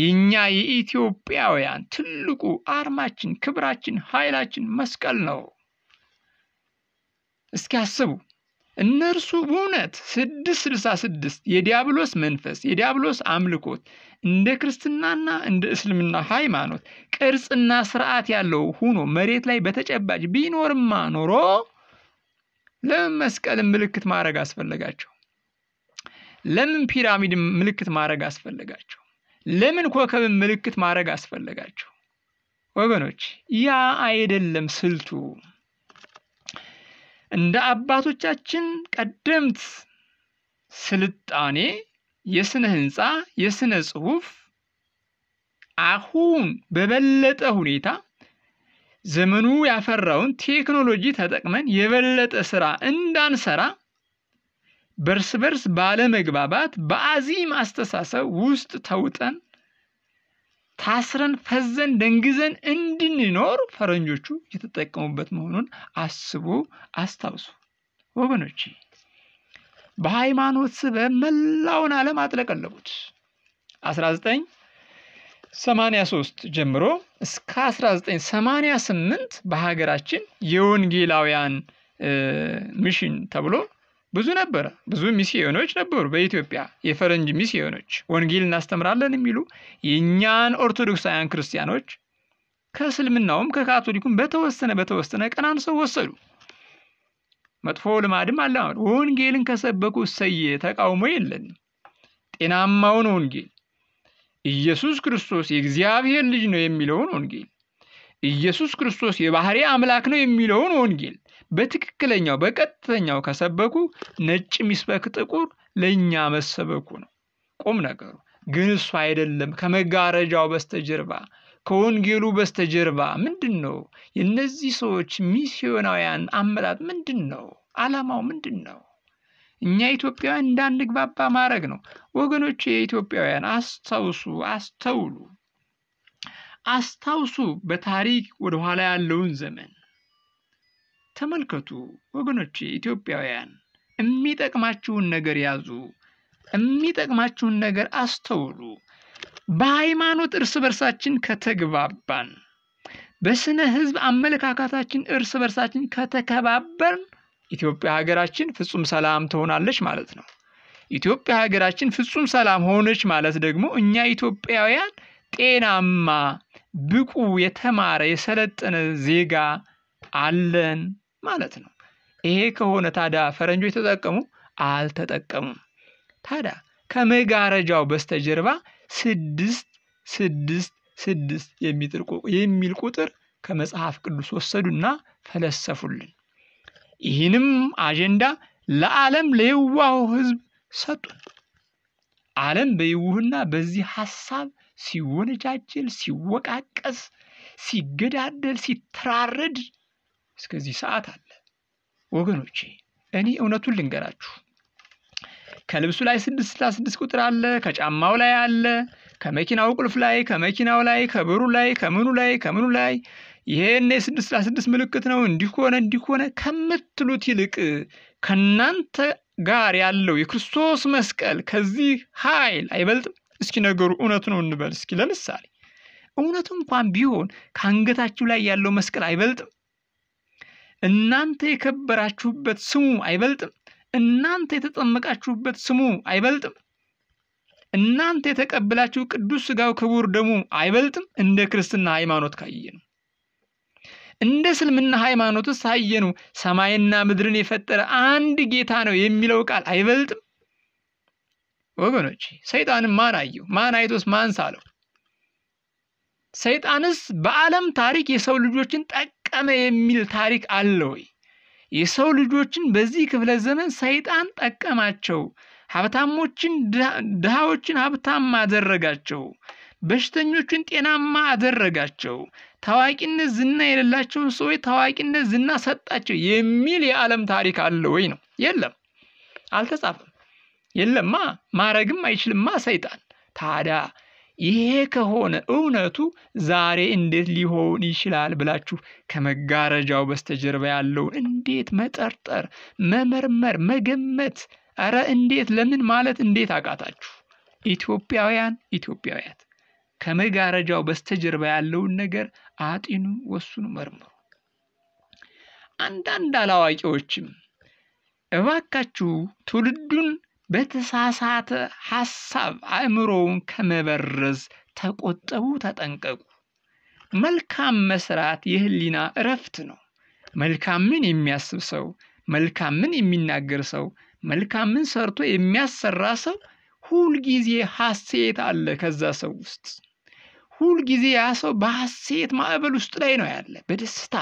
የእኛ የኢትዮጵያውያን ትልቁ አርማችን፣ ክብራችን፣ ኃይላችን መስቀል ነው። እስኪ አስቡ። እነርሱ በእውነት ስድስት ስልሳ ስድስት የዲያብሎስ መንፈስ የዲያብሎስ አምልኮት እንደ ክርስትናና እንደ እስልምና ሃይማኖት ቅርጽና ስርዓት ያለው ሆኖ መሬት ላይ በተጨባጭ ቢኖርማ ኖሮ ለምን መስቀልን ምልክት ማድረግ አስፈለጋቸው? ለምን ፒራሚድን ምልክት ማድረግ አስፈለጋቸው? ለምን ኮከብን ምልክት ማድረግ አስፈለጋቸው? ወገኖች ያ አይደለም ስልቱ። እንደ አባቶቻችን ቀደምት ስልጣኔ የስነ ህንፃ፣ የስነ ጽሁፍ አሁን በበለጠ ሁኔታ ዘመኑ ያፈራውን ቴክኖሎጂ ተጠቅመን የበለጠ ስራ እንዳንሰራ በርስ በርስ ባለመግባባት በአዚም አስተሳሰብ ውስጥ ተውጠን ታስረን ፈዘን ደንግዘን እንድንኖር ፈረንጆቹ የተጠቀሙበት መሆኑን አስቡ፣ አስታውሱ ወገኖች በሃይማኖት ስበብ መላውን ዓለም አጥለቀለቁት። 19 83 ጀምሮ እስከ 1988 በሀገራችን የወንጌላውያን ሚሽን ተብሎ ብዙ ነበረ። ብዙ ሚስዮኖች ነበሩ በኢትዮጵያ የፈረንጅ ሚስዮኖች ወንጌል እናስተምራለን የሚሉ የእኛን ኦርቶዶክሳውያን ክርስቲያኖች ከእስልምናውም ከካቶሊኩም በተወሰነ በተወሰነ ቀናን ሰው ወሰዱ። መጥፎ ልማድም አለማመድ። ወንጌልን ከሰበኩ ሰየ ተቃውሞ የለንም። ጤናማውን ወንጌል ኢየሱስ ክርስቶስ የእግዚአብሔር ልጅ ነው የሚለውን ወንጌል ኢየሱስ ክርስቶስ የባህሪ አምላክ ነው የሚለውን ወንጌል በትክክለኛው በቀጥተኛው ከሰበኩ ነጭ ሚስበክ ጥቁር ለእኛ መሰበኩ ነው ቁም ነገሩ። ግን እሱ አይደለም። ከመጋረጃው በስተጀርባ ከወንጌሉ በስተጀርባ ምንድን ነው? የእነዚህ ሰዎች ሚስዮናውያን አመጣጥ ምንድን ነው? ዓላማው ምንድን ነው? እኛ ኢትዮጵያውያን እንዳንግባባ ማድረግ ነው። ወገኖች የኢትዮጵያውያን አስታውሱ፣ አስተውሉ፣ አስታውሱ። በታሪክ ወደኋላ ያለውን ዘመን ተመልከቱ። ወገኖች ኢትዮጵያውያን የሚጠቅማችሁን ነገር ያዙ፣ የሚጠቅማችሁን ነገር አስተውሉ። በሃይማኖት እርስ በርሳችን ከተግባባን፣ በስነ ህዝብ አመለካከታችን እርስ በርሳችን ከተከባበርን ኢትዮጵያ ሀገራችን ፍጹም ሰላም ትሆናለች ማለት ነው። ኢትዮጵያ ሀገራችን ፍጹም ሰላም ሆነች ማለት ደግሞ እኛ ኢትዮጵያውያን ጤናማ፣ ብቁ፣ የተማረ፣ የሰለጠነ ዜጋ አለን ማለት ነው። ይሄ ከሆነ ታዲያ ፈረንጆች ተጠቀሙ አልተጠቀሙም? ታዲያ ከመጋረጃው በስተጀርባ ስድስት ስድስት ስድስት የሚል ቁጥር ከመጽሐፍ ቅዱስ ወሰዱና ፈለሰፉልን። ይህንም አጀንዳ ለዓለም ለየዋው ህዝብ ሰጡ ዓለም በይውህና በዚህ ሐሳብ ሲወነጃጀል፣ ሲወቃቀስ፣ ሲገዳደል፣ ሲተራረድ እስከዚህ ሰዓት አለ። ወገኖቼ እኔ እውነቱን ልንገራችሁ። ከልብሱ ላይ ስድስት ስልሳ ስድስት ቁጥር አለ፣ ከጫማው ላይ አለ፣ ከመኪናው ቁልፍ ላይ፣ ከመኪናው ላይ፣ ከበሩ ላይ፣ ከምኑ ላይ ከምኑ ላይ ይሄን የስድስት ስድስት ምልክት ነው እንዲህ ሆነ እንዲህ ሆነ ከምትሉት ይልቅ ከእናንተ ጋር ያለው የክርስቶስ መስቀል ከዚህ ኃይል አይበልጥም? እስኪ ነገሩ እውነት ነው እንበል። እስኪ ለምሳሌ እውነት እንኳን ቢሆን ከአንገታችሁ ላይ ያለው መስቀል አይበልጥም? እናንተ የከበራችሁበት ስሙ አይበልጥም? እናንተ የተጠመቃችሁበት ስሙ አይበልጥም? እናንተ የተቀበላችሁ ቅዱስ ስጋው ክቡር ደሙ አይበልጥም? እንደ ክርስትና ሃይማኖት ካየ ነው። እንደ እስልምና ሃይማኖት ውስጥ አየኑ ሰማይና ምድርን የፈጠረ አንድ ጌታ ነው የሚለው ቃል አይበልጥም? ወገኖች ሰይጣንም ማን አየው? ማን አይቶስ ማን ሳለው? ሰይጣንስ በዓለም ታሪክ የሰው ልጆችን ጠቀመ የሚል ታሪክ አለ ወይ? የሰው ልጆችን በዚህ ክፍለ ዘመን ሰይጣን ጠቀማቸው። ሀብታሞችን ድሃዎችን ሀብታም አደረጋቸው። በሽተኞችን ጤናማ አደረጋቸው። ታዋቂነት ዝና የሌላቸውን ሰዎች ታዋቂነት ዝና ሰጣቸው የሚል የዓለም ታሪክ አለ ወይ ነው? የለም፣ አልተጻፈም። የለማ ማረግም አይችልማ ሰይጣን። ታዲያ ይሄ ከሆነ እውነቱ ዛሬ እንዴት ሊሆን ይችላል ብላችሁ ከመጋረጃው በስተጀርባ ያለውን እንዴት መጠርጠር፣ መመርመር፣ መገመት፣ እረ እንዴት ለምን ማለት እንዴት አቃታችሁ? ኢትዮጵያውያን ኢትዮጵያውያት ከመጋረጃው በስተጀርባ ያለውን ነገር አጢኑ፣ ወሱን መርምሩ። አንዳንድ አላዋቂዎችም እባካችሁ ትውልዱን በተሳሳተ ሐሳብ አእምሮውን ከመበረዝ ተቆጠቡ፣ ተጠንቀቁ። መልካም መስራት የህሊና እረፍት ነው። መልካምን የሚያስብ ሰው፣ መልካምን የሚናገር ሰው፣ መልካምን ሰርቶ የሚያሰራ ሰው ሁልጊዜ ሐሴት አለ ከዛ ሰው ውስጥ። ሁልጊዜ ያ ሰው በሐሴት ማዕበል ውስጥ ላይ ነው ያለ፣ በደስታ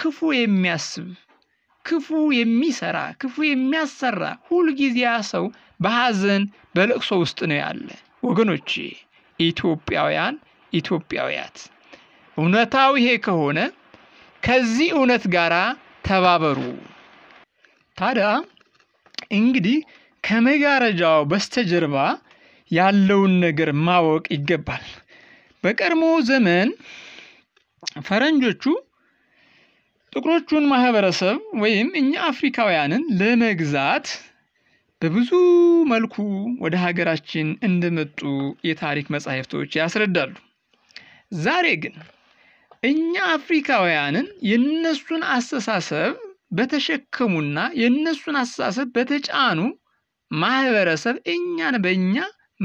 ክፉ የሚያስብ ክፉ የሚሰራ ክፉ የሚያሰራ ሁልጊዜ ያ ሰው በሐዘን በለቅሶ ውስጥ ነው ያለ። ወገኖቼ ኢትዮጵያውያን፣ ኢትዮጵያውያት እውነታው ይሄ ከሆነ ከዚህ እውነት ጋር ተባበሩ። ታዲያ እንግዲህ ከመጋረጃው በስተጀርባ ያለውን ነገር ማወቅ ይገባል። በቀድሞ ዘመን ፈረንጆቹ ጥቁሮቹን ማህበረሰብ ወይም እኛ አፍሪካውያንን ለመግዛት በብዙ መልኩ ወደ ሀገራችን እንደመጡ የታሪክ መጻሕፍቶች ያስረዳሉ። ዛሬ ግን እኛ አፍሪካውያንን የነሱን አስተሳሰብ በተሸከሙና የነሱን አስተሳሰብ በተጫኑ ማህበረሰብ እኛን በእኛ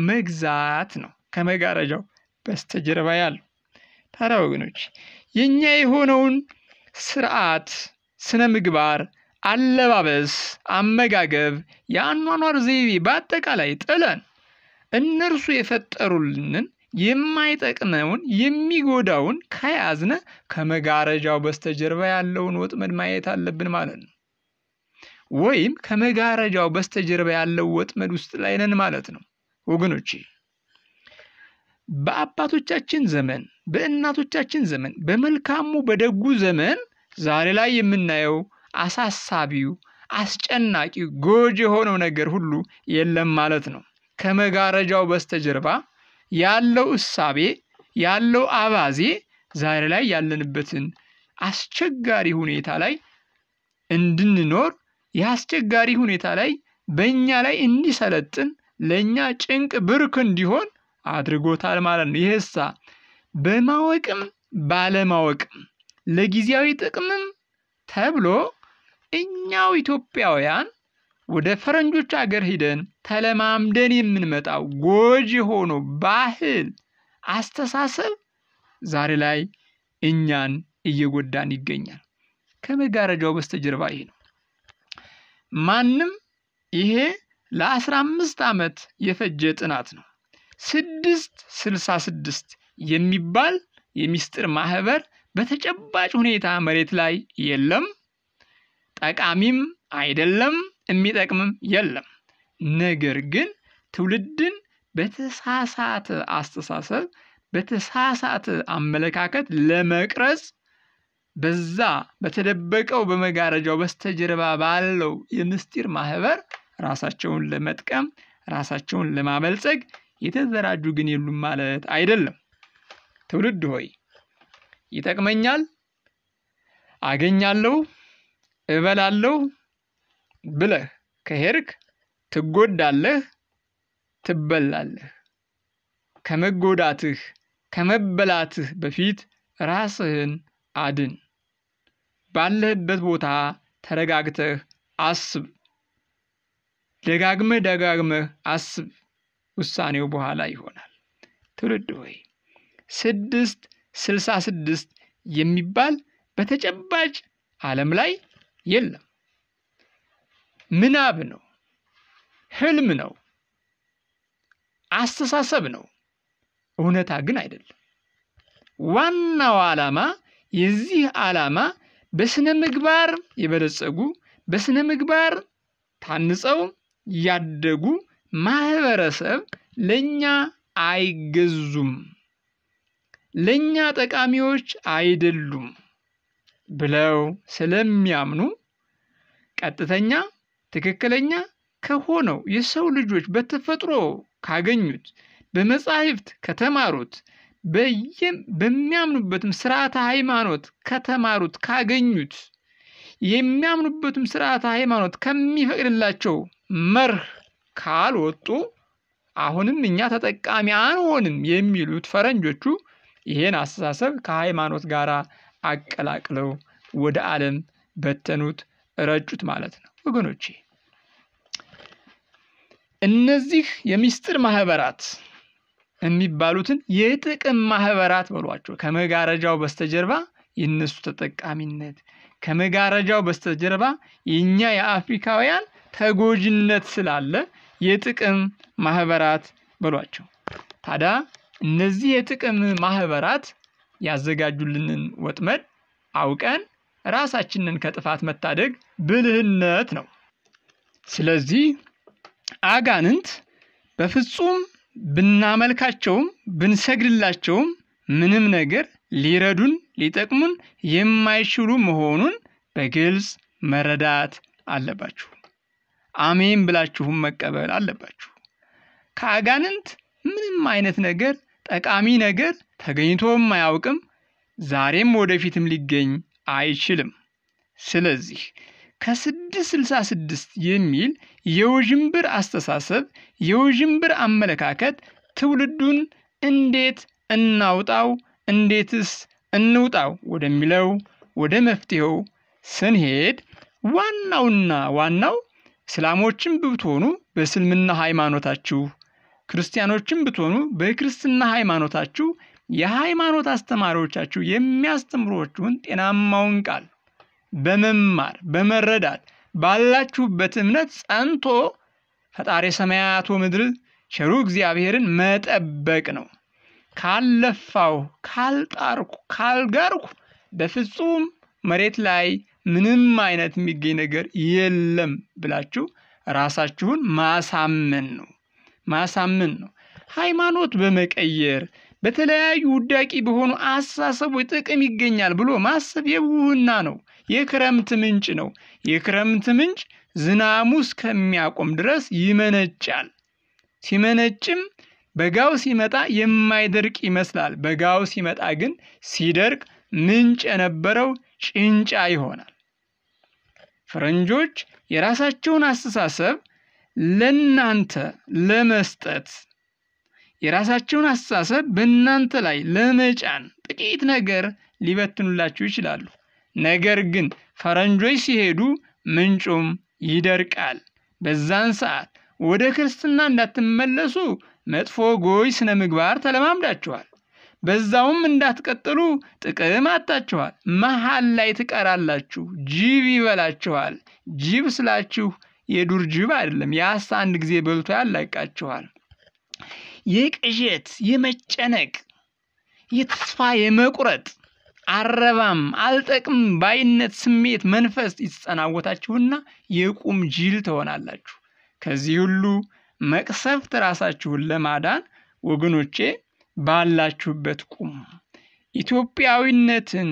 መግዛት ነው ከመጋረጃው በስተጀርባ ያለው። ታዲያ ወገኖች የእኛ የሆነውን ስርዓት፣ ስነ ምግባር፣ አለባበስ፣ አመጋገብ፣ የአኗኗር ዘይቤ በአጠቃላይ ጥለን እነርሱ የፈጠሩልንን የማይጠቅመውን የሚጎዳውን ከያዝነ ከመጋረጃው በስተጀርባ ያለውን ወጥመድ ማየት አለብን ማለት ነው። ወይም ከመጋረጃው በስተጀርባ ያለው ወጥመድ ውስጥ ላይ ነን ማለት ነው። ወገኖች በአባቶቻችን ዘመን በእናቶቻችን ዘመን በመልካሙ በደጉ ዘመን ዛሬ ላይ የምናየው አሳሳቢው አስጨናቂው ጎጅ የሆነው ነገር ሁሉ የለም ማለት ነው። ከመጋረጃው በስተጀርባ ያለው እሳቤ ያለው አባዜ ዛሬ ላይ ያለንበትን አስቸጋሪ ሁኔታ ላይ እንድንኖር የአስቸጋሪ ሁኔታ ላይ በእኛ ላይ እንዲሰለጥን ለእኛ ጭንቅ ብርክ እንዲሆን አድርጎታል ማለት ነው። ይህሳ በማወቅም ባለማወቅም ለጊዜያዊ ጥቅምም ተብሎ እኛው ኢትዮጵያውያን ወደ ፈረንጆች አገር ሂደን ተለማምደን የምንመጣው ጎጂ ሆኖ ባህል፣ አስተሳሰብ ዛሬ ላይ እኛን እየጎዳን ይገኛል። ከመጋረጃው በስተጀርባ ይሄ ነው። ማንም ይሄ ለ15 ዓመት የፈጀ ጥናት ነው። 666 የሚባል የሚስጥር ማህበር በተጨባጭ ሁኔታ መሬት ላይ የለም። ጠቃሚም አይደለም፣ የሚጠቅምም የለም። ነገር ግን ትውልድን በተሳሳተ አስተሳሰብ፣ በተሳሳተ አመለካከት ለመቅረጽ በዛ በተደበቀው በመጋረጃው በስተጀርባ ባለው የምስጢር ማህበር ራሳቸውን ለመጥቀም ራሳቸውን ለማበልጸግ የተዘራጁ ግን የሉም ማለት አይደለም። ትውልድ ሆይ ይጠቅመኛል፣ አገኛለሁ፣ እበላለሁ ብለህ ከሄድክ ትጎዳለህ፣ ትበላለህ። ከመጎዳትህ ከመበላትህ በፊት ራስህን አድን። ባለህበት ቦታ ተረጋግተህ አስብ። ደጋግመህ ደጋግመህ አስብ፣ ውሳኔው በኋላ ይሆናል። ትውልድ ሆይ ስድስት ስልሳ ስድስት የሚባል በተጨባጭ ዓለም ላይ የለም። ምናብ ነው፣ ህልም ነው፣ አስተሳሰብ ነው። እውነታ ግን አይደለም። ዋናው ዓላማ የዚህ ዓላማ በስነ ምግባር የበለጸጉ በስነ ምግባር ታንጸው ያደጉ ማህበረሰብ ለእኛ አይገዙም፣ ለእኛ ጠቃሚዎች አይደሉም ብለው ስለሚያምኑ ቀጥተኛ ትክክለኛ ከሆነው የሰው ልጆች በተፈጥሮ ካገኙት በመጻሕፍት ከተማሩት በሚያምኑበትም ስርዓተ ሃይማኖት ከተማሩት ካገኙት የሚያምኑበትም ስርዓተ ሃይማኖት ከሚፈቅድላቸው መርህ ካልወጡ አሁንም እኛ ተጠቃሚ አንሆንም የሚሉት ፈረንጆቹ ይሄን አስተሳሰብ ከሃይማኖት ጋር አቀላቅለው ወደ ዓለም በተኑት፣ ረጩት ማለት ነው ወገኖቼ። እነዚህ የምስጢር ማህበራት የሚባሉትን የጥቅም ማህበራት በሏቸው። ከመጋረጃው በስተጀርባ የነሱ ተጠቃሚነት ከመጋረጃው በስተጀርባ የእኛ የአፍሪካውያን ተጎጂነት ስላለ የጥቅም ማህበራት በሏቸው። ታዲያ እነዚህ የጥቅም ማህበራት ያዘጋጁልንን ወጥመድ አውቀን ራሳችንን ከጥፋት መታደግ ብልህነት ነው። ስለዚህ አጋንንት በፍጹም ብናመልካቸውም ብንሰግድላቸውም ምንም ነገር ሊረዱን ሊጠቅሙን የማይችሉ መሆኑን በግልጽ መረዳት አለባችሁ። አሜን ብላችሁም መቀበል አለባችሁ። ከአጋንንት ምንም አይነት ነገር ጠቃሚ ነገር ተገኝቶም አያውቅም፣ ዛሬም ወደፊትም ሊገኝ አይችልም። ስለዚህ ከስድስት ስልሳ ስድስት የሚል የውዥንብር አስተሳሰብ የውዥንብር አመለካከት ትውልዱን እንዴት እናውጣው? እንዴትስ እንውጣው ወደሚለው ወደ መፍትሄው ስንሄድ ዋናውና ዋናው እስላሞችም ብትሆኑ በእስልምና ሃይማኖታችሁ፣ ክርስቲያኖችም ብትሆኑ በክርስትና ሃይማኖታችሁ የሃይማኖት አስተማሪዎቻችሁ የሚያስተምሯችሁን ጤናማውን ቃል በመማር በመረዳት ባላችሁበት እምነት ጸንቶ ፈጣሪ ሰማያቶ ምድር ቸሩ እግዚአብሔርን መጠበቅ ነው። ካልለፋው፣ ካልጣርኩ፣ ካልጋርኩ በፍጹም መሬት ላይ ምንም አይነት የሚገኝ ነገር የለም ብላችሁ ራሳችሁን ማሳመን ነው ማሳመን ነው። ሃይማኖት በመቀየር በተለያዩ ውዳቂ በሆኑ አስተሳሰቦች ጥቅም ይገኛል ብሎ ማሰብ የውህና ነው፣ የክረምት ምንጭ ነው። የክረምት ምንጭ ዝናሙ እስከሚያቆም ድረስ ይመነጫል። ሲመነጭም በጋው ሲመጣ የማይደርቅ ይመስላል። በጋው ሲመጣ ግን ሲደርቅ ምንጭ የነበረው ጭንጫ ይሆናል። ፈረንጆች የራሳቸውን አስተሳሰብ ለናንተ ለመስጠት የራሳቸውን አስተሳሰብ በእናንተ ላይ ለመጫን ጥቂት ነገር ሊበትኑላችሁ ይችላሉ። ነገር ግን ፈረንጆች ሲሄዱ ምንጩም ይደርቃል። በዛን ሰዓት ወደ ክርስትና እንዳትመለሱ መጥፎ ጎይ ስነ ምግባር ተለማምዳችኋል። በዛውም እንዳትቀጥሉ ጥቅም አጣችኋል። መሃል ላይ ትቀራላችሁ። ጅብ ይበላችኋል። ጅብ ስላችሁ የዱር ጅብ አይደለም። የአሳ አንድ ጊዜ በልቶ ያላቃችኋል። የቅዠት፣ የመጨነቅ፣ የተስፋ የመቁረጥ አረባም አልጠቅም ባይነት ስሜት መንፈስ ይጸናወታችሁና የቁም ጅል ትሆናላችሁ። ከዚህ ሁሉ መቅሰፍት ራሳችሁን ለማዳን ወገኖቼ ባላችሁበት ቁሙ። ኢትዮጵያዊነትን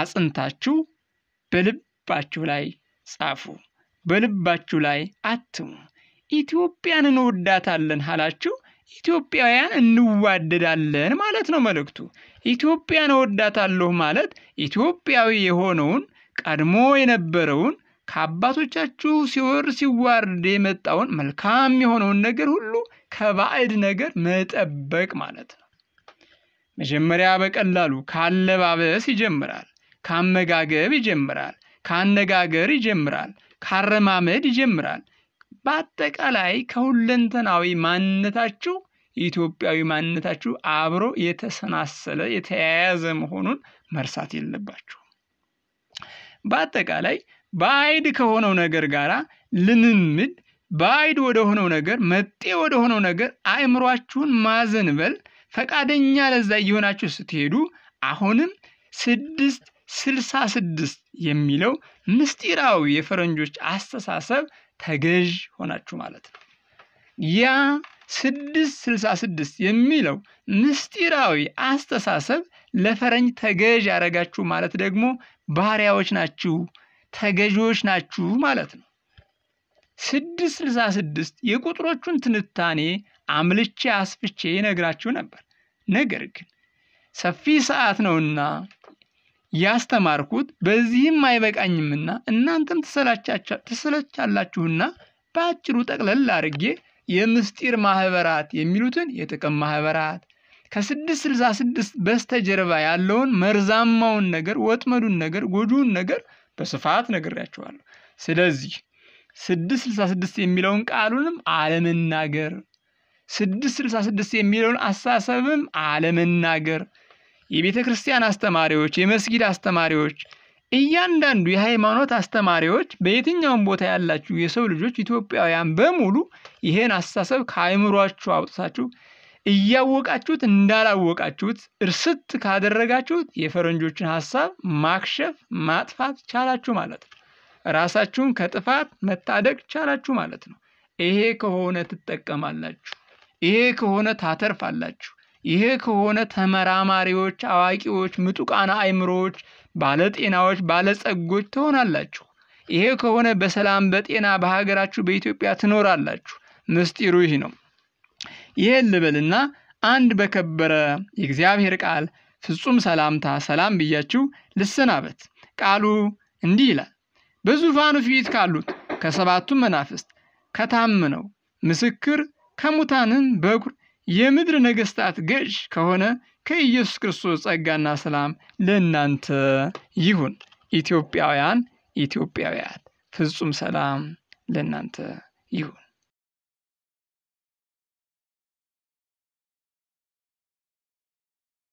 አጽንታችሁ በልባችሁ ላይ ጻፉ፣ በልባችሁ ላይ አትሙ። ኢትዮጵያን እንወዳታለን አላችሁ፣ ኢትዮጵያውያን እንዋደዳለን ማለት ነው መልእክቱ። ኢትዮጵያን እወዳታለሁ ማለት ኢትዮጵያዊ የሆነውን ቀድሞ የነበረውን ከአባቶቻችሁ ሲወር ሲዋርድ የመጣውን መልካም የሆነውን ነገር ሁሉ ከባዕድ ነገር መጠበቅ ማለት ነው። መጀመሪያ በቀላሉ ካለባበስ ይጀምራል፣ ካመጋገብ ይጀምራል፣ ካነጋገር ይጀምራል፣ ካረማመድ ይጀምራል። በአጠቃላይ ከሁለንተናዊ ማንነታችሁ ኢትዮጵያዊ ማንነታችሁ አብሮ የተሰናሰለ የተያያዘ መሆኑን መርሳት የለባችሁ። በአጠቃላይ በአይድ ከሆነው ነገር ጋር ልምምድ ወደ ወደሆነው ነገር መጤ ወደ ሆነው ነገር አእምሯችሁን ማዘንበል ፈቃደኛ ለዛ እየሆናችሁ ስትሄዱ አሁንም ስድስት ስልሳ ስድስት የሚለው ምስጢራዊ የፈረንጆች አስተሳሰብ ተገዥ ሆናችሁ ማለት ነው። ያ ስድስት ስልሳ ስድስት የሚለው ምስጢራዊ አስተሳሰብ ለፈረንጅ ተገዥ ያደረጋችሁ ማለት ደግሞ ባሪያዎች ናችሁ ተገዢዎች ናችሁ ማለት ነው። ስድስት ስልሳ ስድስት የቁጥሮቹን ትንታኔ አምልቼ አስፍቼ ነግራችሁ ነበር። ነገር ግን ሰፊ ሰዓት ነውና ያስተማርኩት በዚህም አይበቃኝምና እናንተም ትሰለቻላችሁና በአጭሩ ጠቅለል አድርጌ የምስጢር ማህበራት የሚሉትን የጥቅም ማህበራት ከስድስት ስልሳ ስድስት በስተጀርባ ያለውን መርዛማውን ነገር፣ ወጥመዱን ነገር፣ ጎጂውን ነገር በስፋት ነግሬያችኋለሁ። ስለዚህ ስድስት ስልሳ ስድስት የሚለውን ቃሉንም አለመናገር፣ ስድስት ስልሳ ስድስት የሚለውን አሳሰብም አለመናገር የቤተ ክርስቲያን አስተማሪዎች፣ የመስጊድ አስተማሪዎች፣ እያንዳንዱ የሃይማኖት አስተማሪዎች በየትኛውም ቦታ ያላችሁ የሰው ልጆች ኢትዮጵያውያን በሙሉ ይሄን አስተሳሰብ ከአእምሯችሁ አውጥታችሁ እያወቃችሁት እንዳላወቃችሁት እርስት ካደረጋችሁት የፈረንጆችን ሀሳብ ማክሸፍ ማጥፋት ቻላችሁ ማለት ነው። ራሳችሁን ከጥፋት መታደግ ቻላችሁ ማለት ነው። ይሄ ከሆነ ትጠቀማላችሁ፣ ይሄ ከሆነ ታተርፋላችሁ። ይሄ ከሆነ ተመራማሪዎች፣ አዋቂዎች፣ ምጡቃና አይምሮዎች ባለጤናዎች፣ ባለጸጎች ትሆናላችሁ። ይሄ ከሆነ በሰላም በጤና በሀገራችሁ በኢትዮጵያ ትኖራላችሁ። ምስጢሩ ይህ ነው። ይህን ልበልና አንድ በከበረ የእግዚአብሔር ቃል ፍጹም ሰላምታ ሰላም ብያችሁ ልሰናበት። ቃሉ እንዲህ ይላል። በዙፋኑ ፊት ካሉት ከሰባቱም መናፍስት ከታመነው ምስክር ከሙታንም በኩር የምድር ነገስታት ገዥ ከሆነ ከኢየሱስ ክርስቶስ ጸጋና ሰላም ለእናንተ ይሁን። ኢትዮጵያውያን ኢትዮጵያውያን ፍጹም ሰላም ለእናንተ ይሁን።